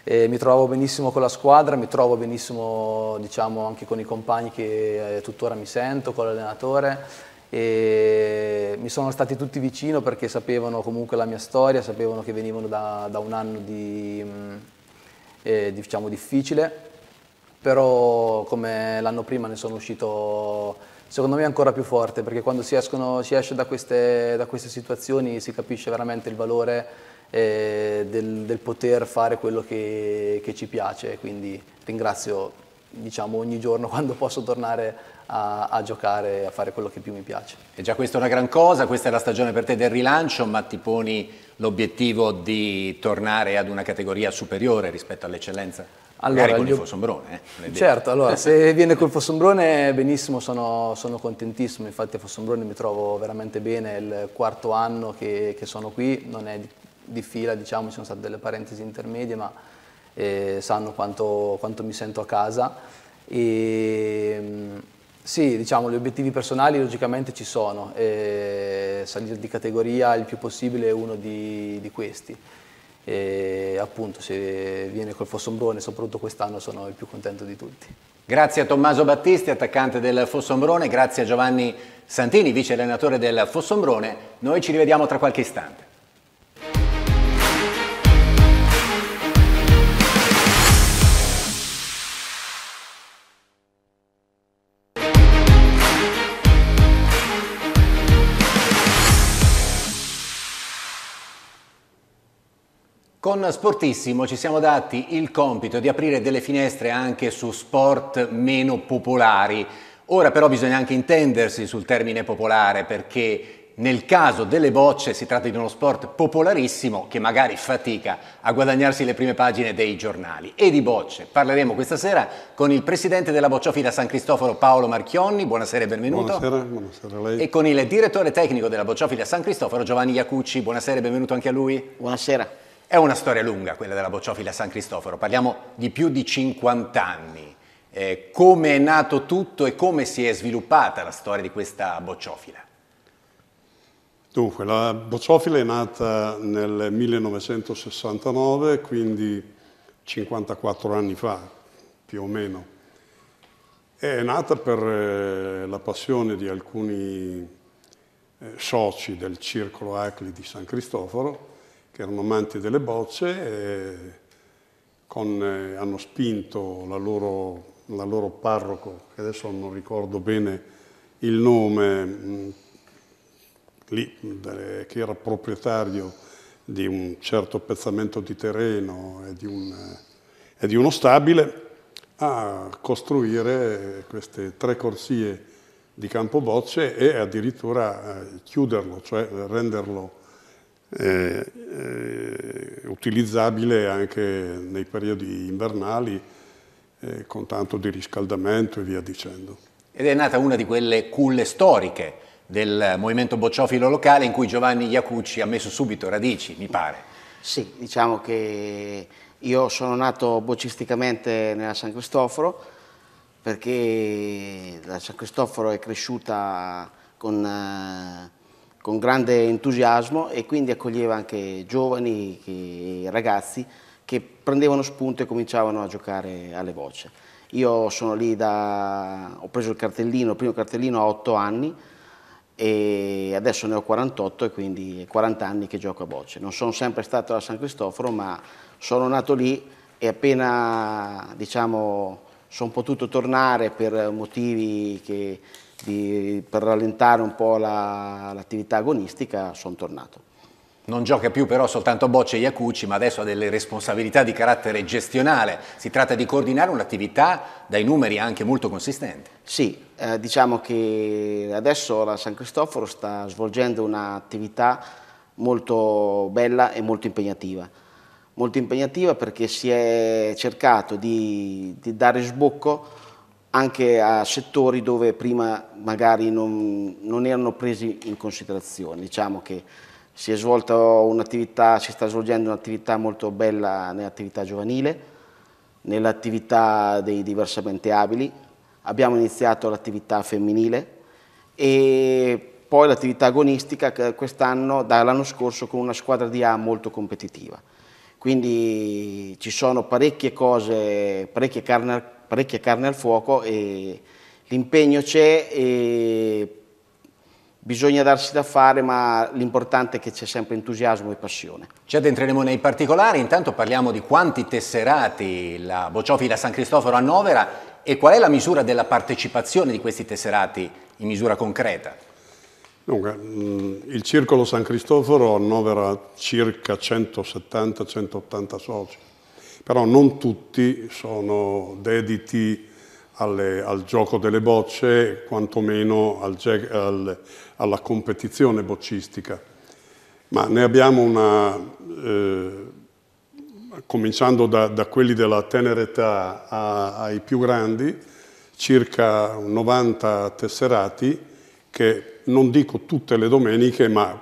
e mi trovo benissimo con la squadra, mi trovo benissimo diciamo, anche con i compagni che eh, tuttora mi sento, con l'allenatore e mi sono stati tutti vicino perché sapevano comunque la mia storia, sapevano che venivano da, da un anno di, mm, eh, diciamo difficile, però come l'anno prima ne sono uscito secondo me ancora più forte perché quando si, escono, si esce da queste, da queste situazioni si capisce veramente il valore eh, del, del, poter fare quello che, che, ci piace, quindi ringrazio diciamo, ogni giorno quando posso tornare a, a giocare, a fare quello che più mi piace. E già questa è una gran cosa, questa è la stagione per te del rilancio, ma ti poni l'obiettivo di tornare ad una categoria superiore rispetto all'eccellenza? Allora, con il Fossombrone. Eh, certo, allora se viene col Fossombrone benissimo, sono, sono, contentissimo, infatti a Fossombrone mi trovo veramente bene, è il quarto anno che, che sono qui, non è di fila, diciamo, ci sono state delle parentesi intermedie, ma eh, sanno quanto, quanto, mi sento a casa. E, mm, sì, diciamo, gli obiettivi personali logicamente ci sono, e salire di categoria il più possibile è uno di, di questi. E appunto se viene col Fossombrone, soprattutto quest'anno, sono il più contento di tutti. Grazie a Tommaso Battisti, attaccante del Fossombrone, grazie a Giovanni Santini, vice allenatore del Fossombrone. Noi ci rivediamo tra qualche istante. Con Sportissimo ci siamo dati il compito di aprire delle finestre anche su sport meno popolari. Ora però bisogna anche intendersi sul termine popolare perché nel caso delle bocce si tratta di uno sport popolarissimo che magari fatica a guadagnarsi le prime pagine dei giornali. E di bocce parleremo questa sera con il presidente della Bocciofila San Cristoforo Paolo Marchionni, buonasera e benvenuto. Buonasera, buonasera a lei. E con il direttore tecnico della Bocciofila San Cristoforo Giovanni Iacucci, buonasera e benvenuto anche a lui. Buonasera. È una storia lunga quella della bocciofila San Cristoforo, parliamo di più di 50 anni. Eh, come è nato tutto e come si è sviluppata la storia di questa bocciofila? Dunque, la bocciofila è nata nel 1969, quindi 54 anni fa, più o meno. È nata per eh, la passione di alcuni eh, soci del Circolo Acli di San Cristoforo, che erano amanti delle bocce con, eh, hanno spinto la loro, la loro, parroco, che adesso non ricordo bene il nome, mh, mm, lì, eh, che era proprietario di un certo pezzamento di terreno e di, un, eh, e di uno stabile, a costruire queste tre corsie di campo bocce e addirittura eh, chiuderlo, cioè renderlo eh, utilizzabile anche nei periodi invernali eh, con tanto di riscaldamento e via dicendo. Ed è nata una di quelle culle storiche del movimento bocciofilo locale in cui Giovanni Iacucci ha messo subito radici, mi pare. Sì, diciamo che io sono nato bocisticamente nella San Cristoforo perché la San Cristoforo è cresciuta con eh, con grande entusiasmo e quindi accoglieva anche giovani e ragazzi che prendevano spunto e cominciavano a giocare alle voce. Io sono lì da... ho preso il cartellino, il primo cartellino a 8 anni e adesso ne ho 48 e quindi 40 anni che gioco a voce. Non sono sempre stato a San Cristoforo ma sono nato lì e appena diciamo sono potuto tornare per motivi che di, per rallentare un po' l'attività la, agonistica, sono tornato. Non gioca più però soltanto Bocce e Iacucci, ma adesso ha delle responsabilità di carattere gestionale. Si tratta di coordinare un'attività dai numeri anche molto consistente. Sì, eh, diciamo che adesso la San Cristoforo sta svolgendo un'attività molto bella e molto impegnativa. Molto impegnativa perché si è cercato di, di dare sbocco anche a settori dove prima magari non, non erano presi in considerazione. Diciamo che si è svolta un'attività, si sta svolgendo un'attività molto bella nell'attività giovanile, nell'attività dei diversamente abili, abbiamo iniziato l'attività femminile e poi l'attività agonistica quest'anno, dall'anno scorso, con una squadra di A molto competitiva. Quindi ci sono parecchie cose, parecchie carne parecchia carne al fuoco e l'impegno c'è e bisogna darsi da fare, ma l'importante è che c'è sempre entusiasmo e passione. Ci addentreremo nei particolari, intanto parliamo di quanti tesserati la Bociofila San Cristoforo annovera e qual è la misura della partecipazione di questi tesserati in misura concreta? Dunque, mm, il Circolo San Cristoforo annovera circa 170-180 soci però non tutti sono dediti alle, al gioco delle bocce, quantomeno al, al, alla competizione boccistica. Ma ne abbiamo una, eh, cominciando da, da, quelli della tenera età a, ai più grandi, circa 90 tesserati che non dico tutte le domeniche, ma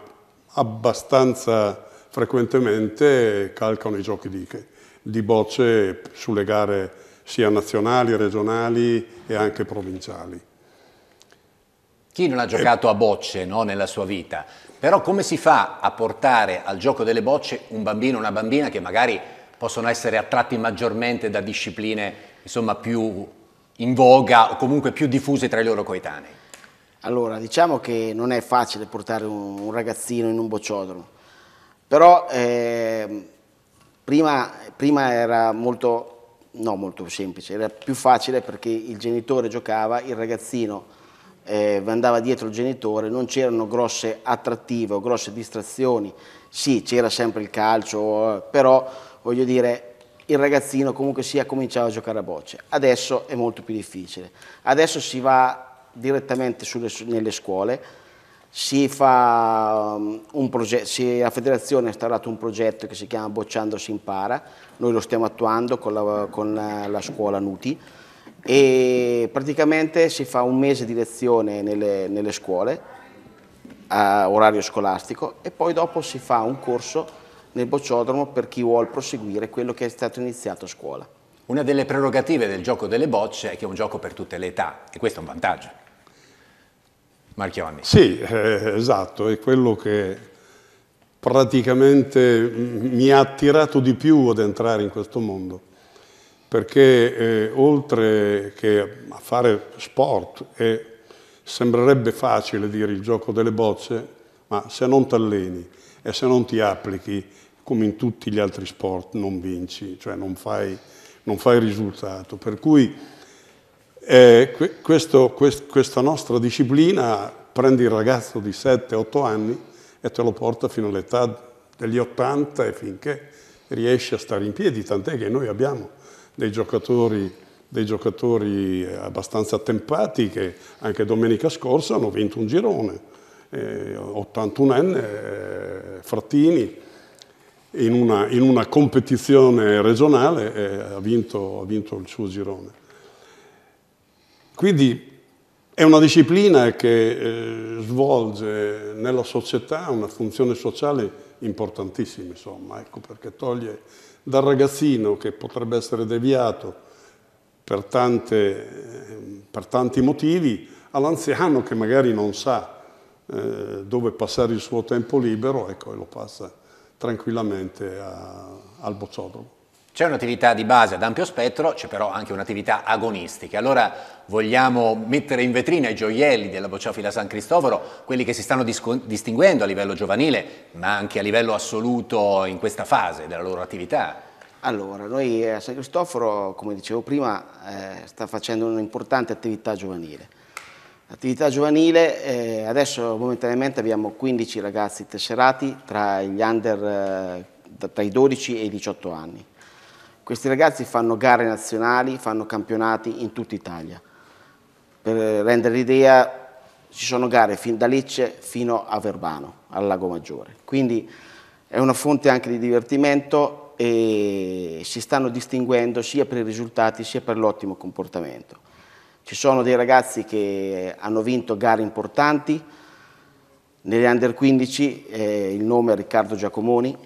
abbastanza frequentemente calcano i giochi di Ike di bocce sulle gare sia nazionali, regionali e anche provinciali. Chi non ha eh. giocato a bocce no, nella sua vita, però come si fa a portare al gioco delle bocce un bambino o una bambina che magari possono essere attratti maggiormente da discipline insomma, più in voga o comunque più diffuse tra i loro coetanei? Allora, diciamo che non è facile portare un, ragazzino in un bocciodromo, però eh, Prima, prima era molto, no, molto, semplice, era più facile perché il genitore giocava, il ragazzino eh, andava dietro il genitore, non c'erano grosse attrattive o grosse distrazioni, sì c'era sempre il calcio, eh, però voglio dire il ragazzino comunque sia cominciava a giocare a bocce, adesso è molto più difficile, adesso si va direttamente sulle, nelle scuole, si fa um, un progetto, la federazione ha instaurato un progetto che si chiama Bocciando si impara, noi lo stiamo attuando con la, con la scuola Nuti e praticamente si fa un mese di lezione nelle, nelle scuole a orario scolastico e poi dopo si fa un corso nel bocciodromo per chi vuole proseguire quello che è stato iniziato a scuola. Una delle prerogative del gioco delle bocce è che è un gioco per tutte le età e questo è un vantaggio. Marchionni. Sì, eh, esatto, è quello che praticamente mi ha attirato di più ad entrare in questo mondo, perché eh, oltre che a fare sport, e sembrerebbe facile dire il gioco delle bocce, ma se non ti alleni e se non ti applichi, come in tutti gli altri sport, non vinci, cioè non fai, non fai risultato. Per cui eh, questo, quest, questa nostra disciplina prende il ragazzo di 7-8 anni e te lo porta fino all'età degli 80 e finché riesce a stare in piedi, tant'è che noi abbiamo dei giocatori, dei giocatori eh, abbastanza attempati che anche domenica scorsa hanno vinto un girone, eh, 81enne, eh, Frattini, in una, in una, competizione regionale eh, ha vinto, ha vinto il suo girone. Quindi è una disciplina che eh, svolge nella società una funzione sociale importantissima, insomma, ecco perché toglie dal ragazzino che potrebbe essere deviato per, tante, eh, per tanti motivi all'anziano che magari non sa eh, dove passare il suo tempo libero ecco, e lo passa tranquillamente a, al bocciodromo. C'è un'attività di base ad ampio spettro, c'è però anche un'attività agonistica. Allora vogliamo mettere in vetrina i gioielli della Bocciofila San Cristoforo, quelli che si stanno distinguendo a livello giovanile, ma anche a livello assoluto in questa fase della loro attività. Allora, noi a San Cristoforo, come dicevo prima, eh, sta facendo un'importante attività giovanile. L'attività giovanile, eh, adesso momentaneamente abbiamo 15 ragazzi tesserati tra, gli under, eh, tra i 12 e i 18 anni questi ragazzi fanno gare nazionali, fanno campionati in tutta Italia. Per rendere l'idea, ci sono gare fin da Lecce fino a Verbano, al Lago Maggiore. Quindi è una fonte anche di divertimento e si stanno distinguendo sia per i risultati sia per l'ottimo comportamento. Ci sono dei ragazzi che hanno vinto gare importanti, negli under 15 eh, il nome è Riccardo Giacomoni,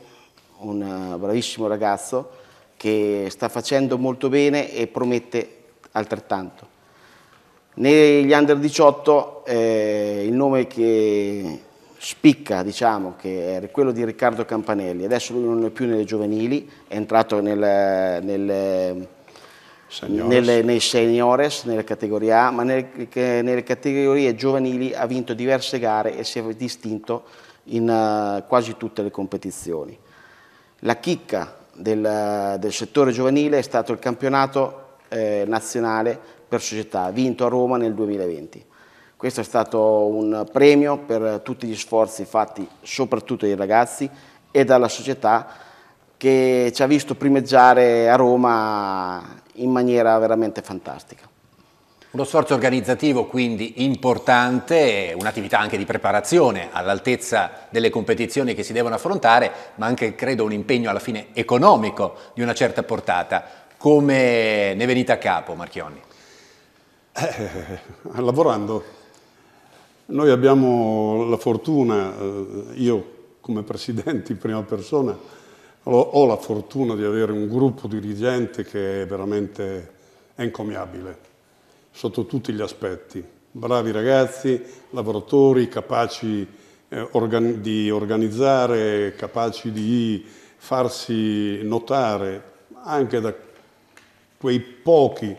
un eh, bravissimo ragazzo che sta facendo molto bene e promette altrettanto. Negli under 18 eh, il nome che spicca, diciamo, che è quello di Riccardo Campanelli. Adesso lui non è più nelle giovanili, è entrato nel, nel, seniores. Nelle, nei seniores, nella categoria A, ma nelle, nelle, categorie giovanili ha vinto diverse gare e si è distinto in uh, quasi tutte le competizioni. La chicca del, del settore giovanile è stato il campionato eh, nazionale per società, vinto a Roma nel 2020. Questo è stato un premio per tutti gli sforzi fatti soprattutto dai ragazzi e dalla società che ci ha visto primeggiare a Roma in maniera veramente fantastica. Uno sforzo organizzativo quindi importante, un'attività anche di preparazione all'altezza delle competizioni che si devono affrontare, ma anche credo un impegno alla fine economico di una certa portata. Come ne venite a capo Marchionni? Eh, lavorando. Noi abbiamo la fortuna, eh, io come presidente in prima persona, ho la fortuna di avere un gruppo dirigente che è veramente encomiabile sotto tutti gli aspetti. Bravi ragazzi, lavoratori, capaci eh, organ di organizzare, capaci di farsi notare anche da quei pochi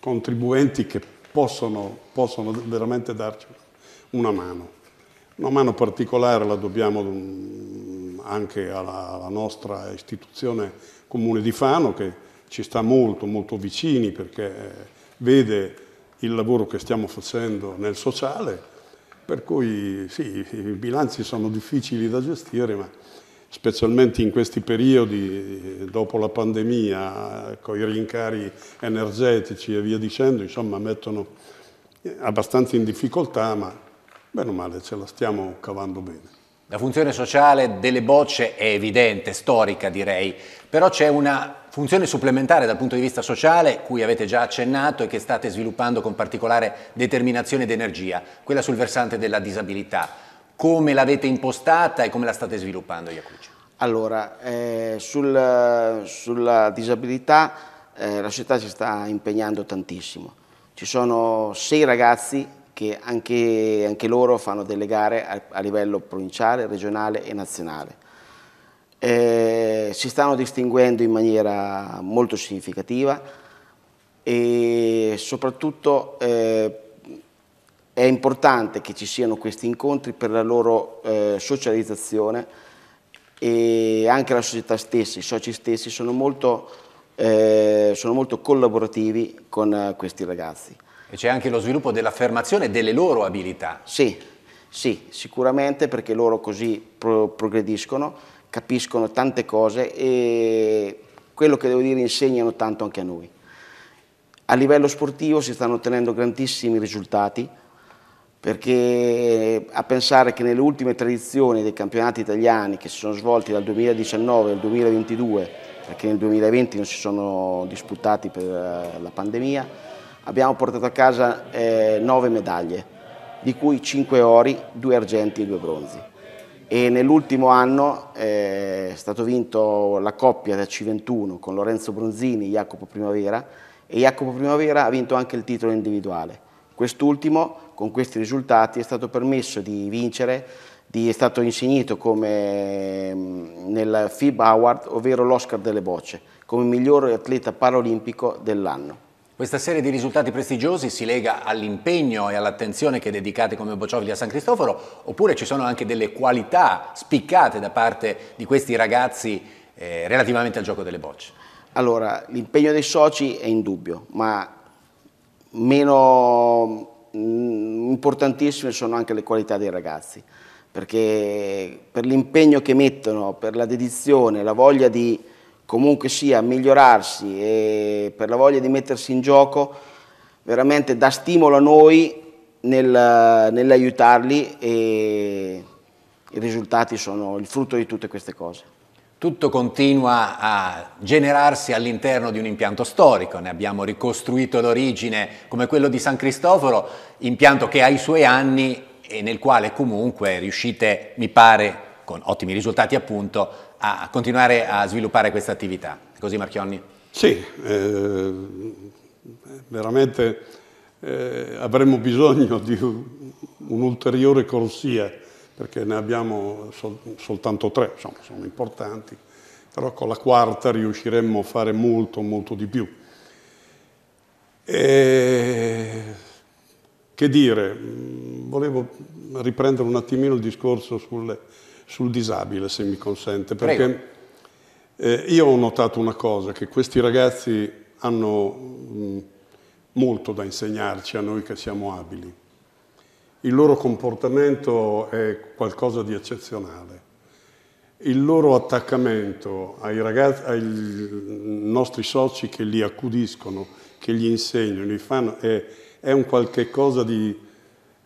contribuenti che possono, possono veramente darci una mano. Una mano particolare la dobbiamo mm, anche alla, alla nostra istituzione comune di Fano che ci sta molto, molto vicini perché eh, vede il lavoro che stiamo facendo nel sociale, per cui sì, i bilanci sono difficili da gestire, ma specialmente in questi periodi dopo la pandemia, con i rincari energetici e via dicendo, insomma mettono abbastanza in difficoltà, ma bene o male ce la stiamo cavando bene. La funzione sociale delle bocce è evidente, storica direi, però c'è una funzione supplementare dal punto di vista sociale, cui avete già accennato e che state sviluppando con particolare determinazione ed energia, quella sul versante della disabilità. Come l'avete impostata e come la state sviluppando, Iacucci? Allora, eh, sul, sulla disabilità eh, la società si sta impegnando tantissimo. Ci sono sei ragazzi che anche, anche loro fanno delle gare a, a, livello provinciale, regionale e nazionale. Eh, si stanno distinguendo in maniera molto significativa e soprattutto eh, è importante che ci siano questi incontri per la loro eh, socializzazione e anche la società stessa, i soci stessi sono molto, eh, sono molto collaborativi con eh, questi ragazzi. E c'è anche lo sviluppo dell'affermazione delle loro abilità. Sì, sì, sicuramente perché loro così pro progrediscono, capiscono tante cose e quello che devo dire insegnano tanto anche a noi. A livello sportivo si stanno ottenendo grandissimi risultati perché a pensare che nelle ultime tradizioni dei campionati italiani che si sono svolti dal 2019 al 2022, perché nel 2020 non si sono disputati per la pandemia, abbiamo portato a casa eh, 9 medaglie, di cui cinque ori, due argenti e due bronzi. E nell'ultimo anno eh, è stato vinto la coppia da C21 con Lorenzo Bronzini e Jacopo Primavera e Jacopo Primavera ha vinto anche il titolo individuale. Quest'ultimo, con questi risultati, è stato permesso di vincere, di, è stato insignito come mm, nel FIB Award, ovvero l'Oscar delle bocce, come miglior atleta paralimpico dell'anno. Questa serie di risultati prestigiosi si lega all'impegno e all'attenzione che dedicate come Bocciovili a San Cristoforo, oppure ci sono anche delle qualità spiccate da parte di questi ragazzi eh, relativamente al gioco delle bocce? Allora, l'impegno dei soci è indubbio, ma meno mm, importantissime sono anche le qualità dei ragazzi, perché per l'impegno che mettono, per la dedizione, la voglia di comunque sia migliorarsi e per la voglia di mettersi in gioco veramente dà stimolo a noi nel, nell'aiutarli e i risultati sono il frutto di tutte queste cose. Tutto continua a generarsi all'interno di un impianto storico, ne abbiamo ricostruito l'origine come quello di San Cristoforo, impianto che ha i suoi anni e nel quale comunque riuscite, mi pare, con ottimi risultati appunto, a continuare a sviluppare questa attività. Così Marchionni? Sì, eh, veramente eh, avremo bisogno di un'ulteriore corsia perché ne abbiamo sol soltanto tre, insomma, sono importanti, però con la quarta riusciremmo a fare molto, molto di più. E... Che dire, mm, volevo riprendere un attimino il discorso sulle sul disabile, se mi consente, perché eh, io ho notato una cosa, che questi ragazzi hanno mh, mm, molto da insegnarci a noi che siamo abili. Il loro comportamento è qualcosa di eccezionale. Il loro attaccamento ai, ragazzi, ai nostri soci che li accudiscono, che gli insegnano, gli fanno, è, è un qualche cosa di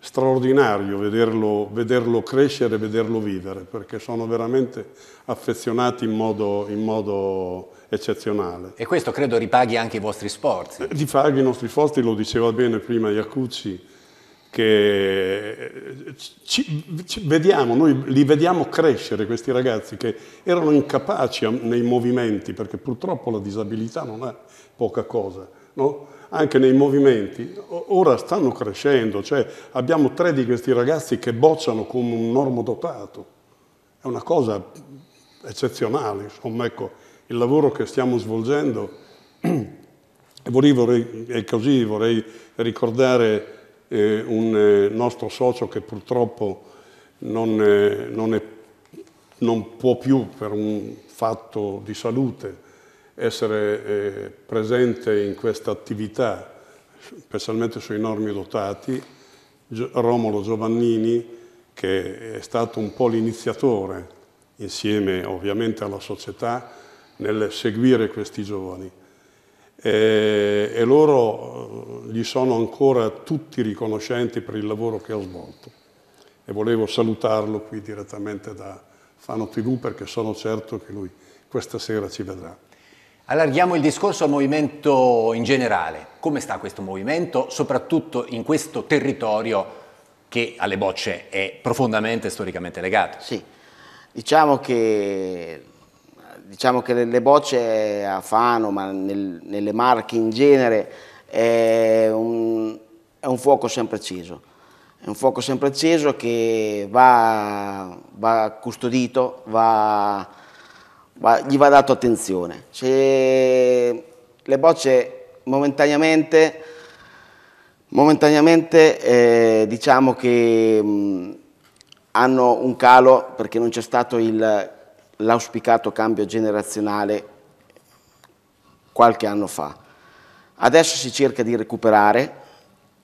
straordinario vederlo, vederlo crescere, vederlo vivere, perché sono veramente affezionati in modo, in modo eccezionale. E questo credo ripaghi anche i vostri sforzi. Eh, ripaghi i nostri sforzi, lo diceva bene prima Iacucci, che eh, ci, ci vediamo, noi li vediamo crescere questi ragazzi che erano incapaci nei movimenti, perché purtroppo la disabilità non è poca cosa, no? anche nei movimenti, ora stanno crescendo, cioè abbiamo tre di questi ragazzi che bocciano come un normo dotato. È una cosa eccezionale, insomma, ecco, il lavoro che stiamo svolgendo. E, e così vorrei ricordare eh, un eh, nostro socio che purtroppo non, eh, non, è, non può più per un fatto di salute, essere eh, presente in questa attività, specialmente sui normi dotati, Romolo Giovannini, che è stato un po' l'iniziatore, insieme ovviamente alla società, nel seguire questi giovani. E, e loro eh, gli sono ancora tutti riconoscenti per il lavoro che ha svolto. E volevo salutarlo qui direttamente da Fano TV perché sono certo che lui questa sera ci vedrà. Allarghiamo il discorso al movimento in generale. Come sta questo movimento, soprattutto in questo territorio che alle bocce è profondamente storicamente legato? Sì, diciamo che, diciamo che le bocce a Fano, ma nel, nelle Marche in genere, è un, è un, fuoco sempre acceso. È un fuoco sempre acceso che va, va custodito, va gli va dato attenzione. Cioè, le bocce momentaneamente, momentaneamente eh, diciamo che mh, mm, hanno un calo perché non c'è stato l'auspicato cambio generazionale qualche anno fa. Adesso si cerca di recuperare,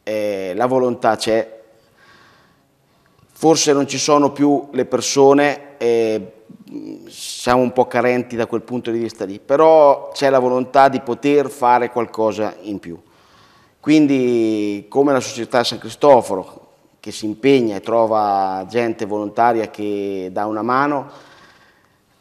eh, la volontà c'è, forse non ci sono più le persone eh, siamo un po' carenti da quel punto di vista lì, però c'è la volontà di poter fare qualcosa in più. Quindi come la società San Cristoforo, che si impegna e trova gente volontaria che dà una mano,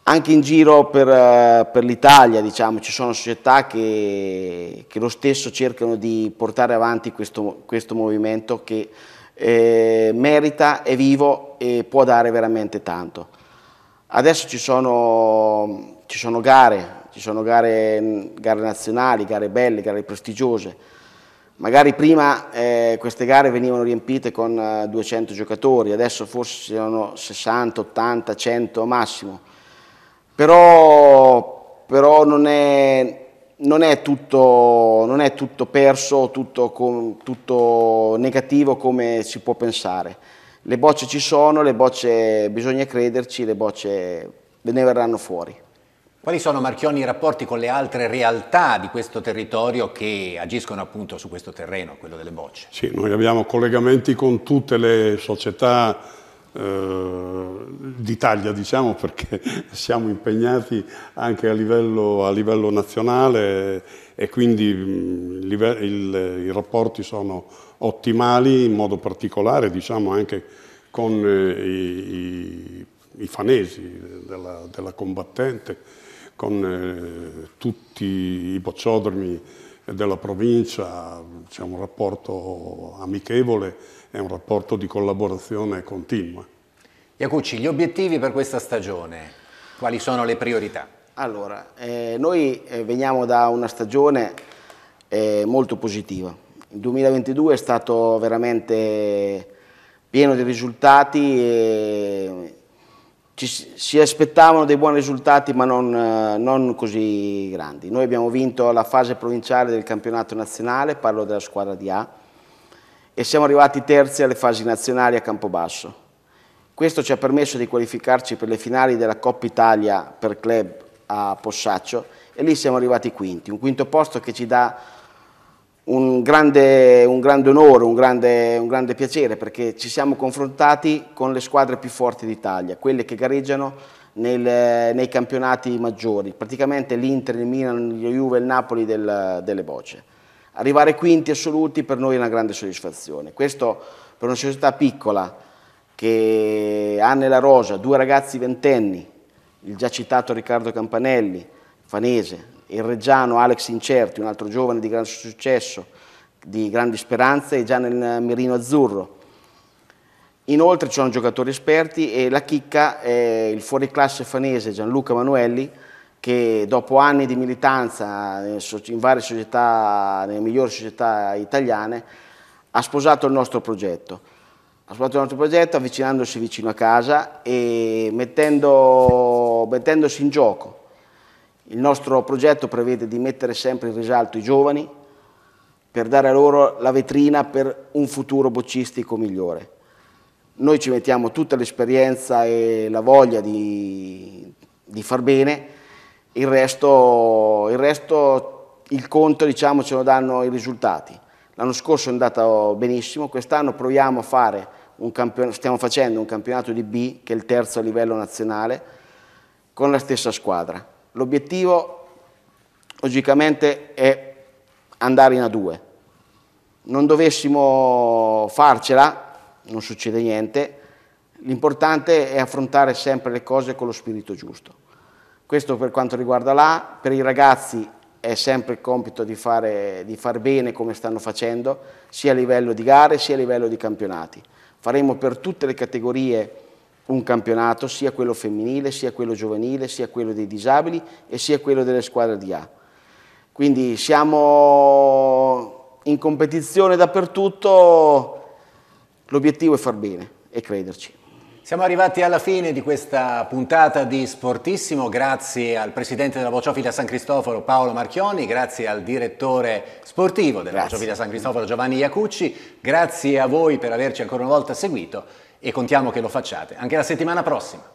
anche in giro per, eh, per l'Italia diciamo, ci sono società che, che, lo stesso cercano di portare avanti questo, questo movimento che eh, merita, è vivo e può dare veramente tanto. Adesso ci sono, ci sono gare, ci sono gare, gare, nazionali, gare belle, gare prestigiose. Magari prima eh, queste gare venivano riempite con 200 eh, giocatori, adesso forse sono 60, 80, 100 massimo. Però, però non, è, non, è tutto, non, è, tutto, perso, tutto, tutto negativo come si può pensare le bocce ci sono, le bocce bisogna crederci, le bocce ne verranno fuori. Quali sono, Marchioni, i rapporti con le altre realtà di questo territorio che agiscono appunto su questo terreno, quello delle bocce? Sì, noi abbiamo collegamenti con tutte le società eh, d'Italia, diciamo, perché siamo impegnati anche a livello, a livello nazionale e quindi mm, i rapporti sono ottimali, in modo particolare diciamo, anche con eh, i, i fanesi della, della, combattente, con eh, tutti i bocciodromi della provincia, c'è un rapporto amichevole e un rapporto di collaborazione continua. Iacucci, gli obiettivi per questa stagione, quali sono le priorità? Allora, eh, noi eh, veniamo da una stagione eh, molto positiva, il 2022 è stato veramente pieno di risultati e ci, si aspettavano dei buoni risultati ma non, non, così grandi. Noi abbiamo vinto la fase provinciale del campionato nazionale, parlo della squadra di A, e siamo arrivati terzi alle fasi nazionali a Campobasso. Questo ci ha permesso di qualificarci per le finali della Coppa Italia per club a Possaccio e lì siamo arrivati quinti, un quinto posto che ci dà un grande, un grande onore, un grande, un grande piacere perché ci siamo confrontati con le squadre più forti d'Italia, quelle che gareggiano nel, nei campionati maggiori, praticamente l'Inter, il Milan, la Juve, il Napoli del, delle bocce. Arrivare quinti assoluti per noi è una grande soddisfazione. Questo per una società piccola che ha nella rosa due ragazzi ventenni, il già citato Riccardo Campanelli, fanese, il reggiano Alex Incerti, un altro giovane di grande successo, di grandi speranze, è già nel mirino azzurro. Inoltre ci sono giocatori esperti e la chicca è il fuoriclasse fanese Gianluca Manuelli che dopo anni di militanza eh, in varie società, nelle migliori società italiane, ha sposato il nostro progetto. Ha sposato il nostro progetto avvicinandosi vicino a casa e mettendo, mettendosi in gioco il nostro progetto prevede di mettere sempre in risalto i giovani per dare a loro la vetrina per un futuro boccistico migliore. Noi ci mettiamo tutta l'esperienza e la voglia di, di far bene, il resto, il resto, il conto diciamo, ce lo danno i risultati. L'anno scorso è andato benissimo, quest'anno proviamo a fare un campionato, stiamo facendo un campionato di B, che è il terzo a livello nazionale, con la stessa squadra. L'obiettivo logicamente è andare in A2. Non dovessimo farcela, non succede niente, l'importante è affrontare sempre le cose con lo spirito giusto. Questo per quanto riguarda l'A, per i ragazzi è sempre il compito di fare, di far bene come stanno facendo, sia a livello di gare sia a livello di campionati. Faremo per tutte le categorie un campionato, sia quello femminile, sia quello giovanile, sia quello dei disabili e sia quello delle squadre di A. Quindi siamo in competizione dappertutto, l'obiettivo è far bene e crederci. Siamo arrivati alla fine di questa puntata di Sportissimo, grazie al presidente della Bociofila San Cristoforo Paolo Marchioni, grazie al direttore sportivo della grazie. Bociofila San Cristoforo Giovanni Iacucci, grazie a voi per averci ancora una volta seguito e contiamo che lo facciate anche la settimana prossima.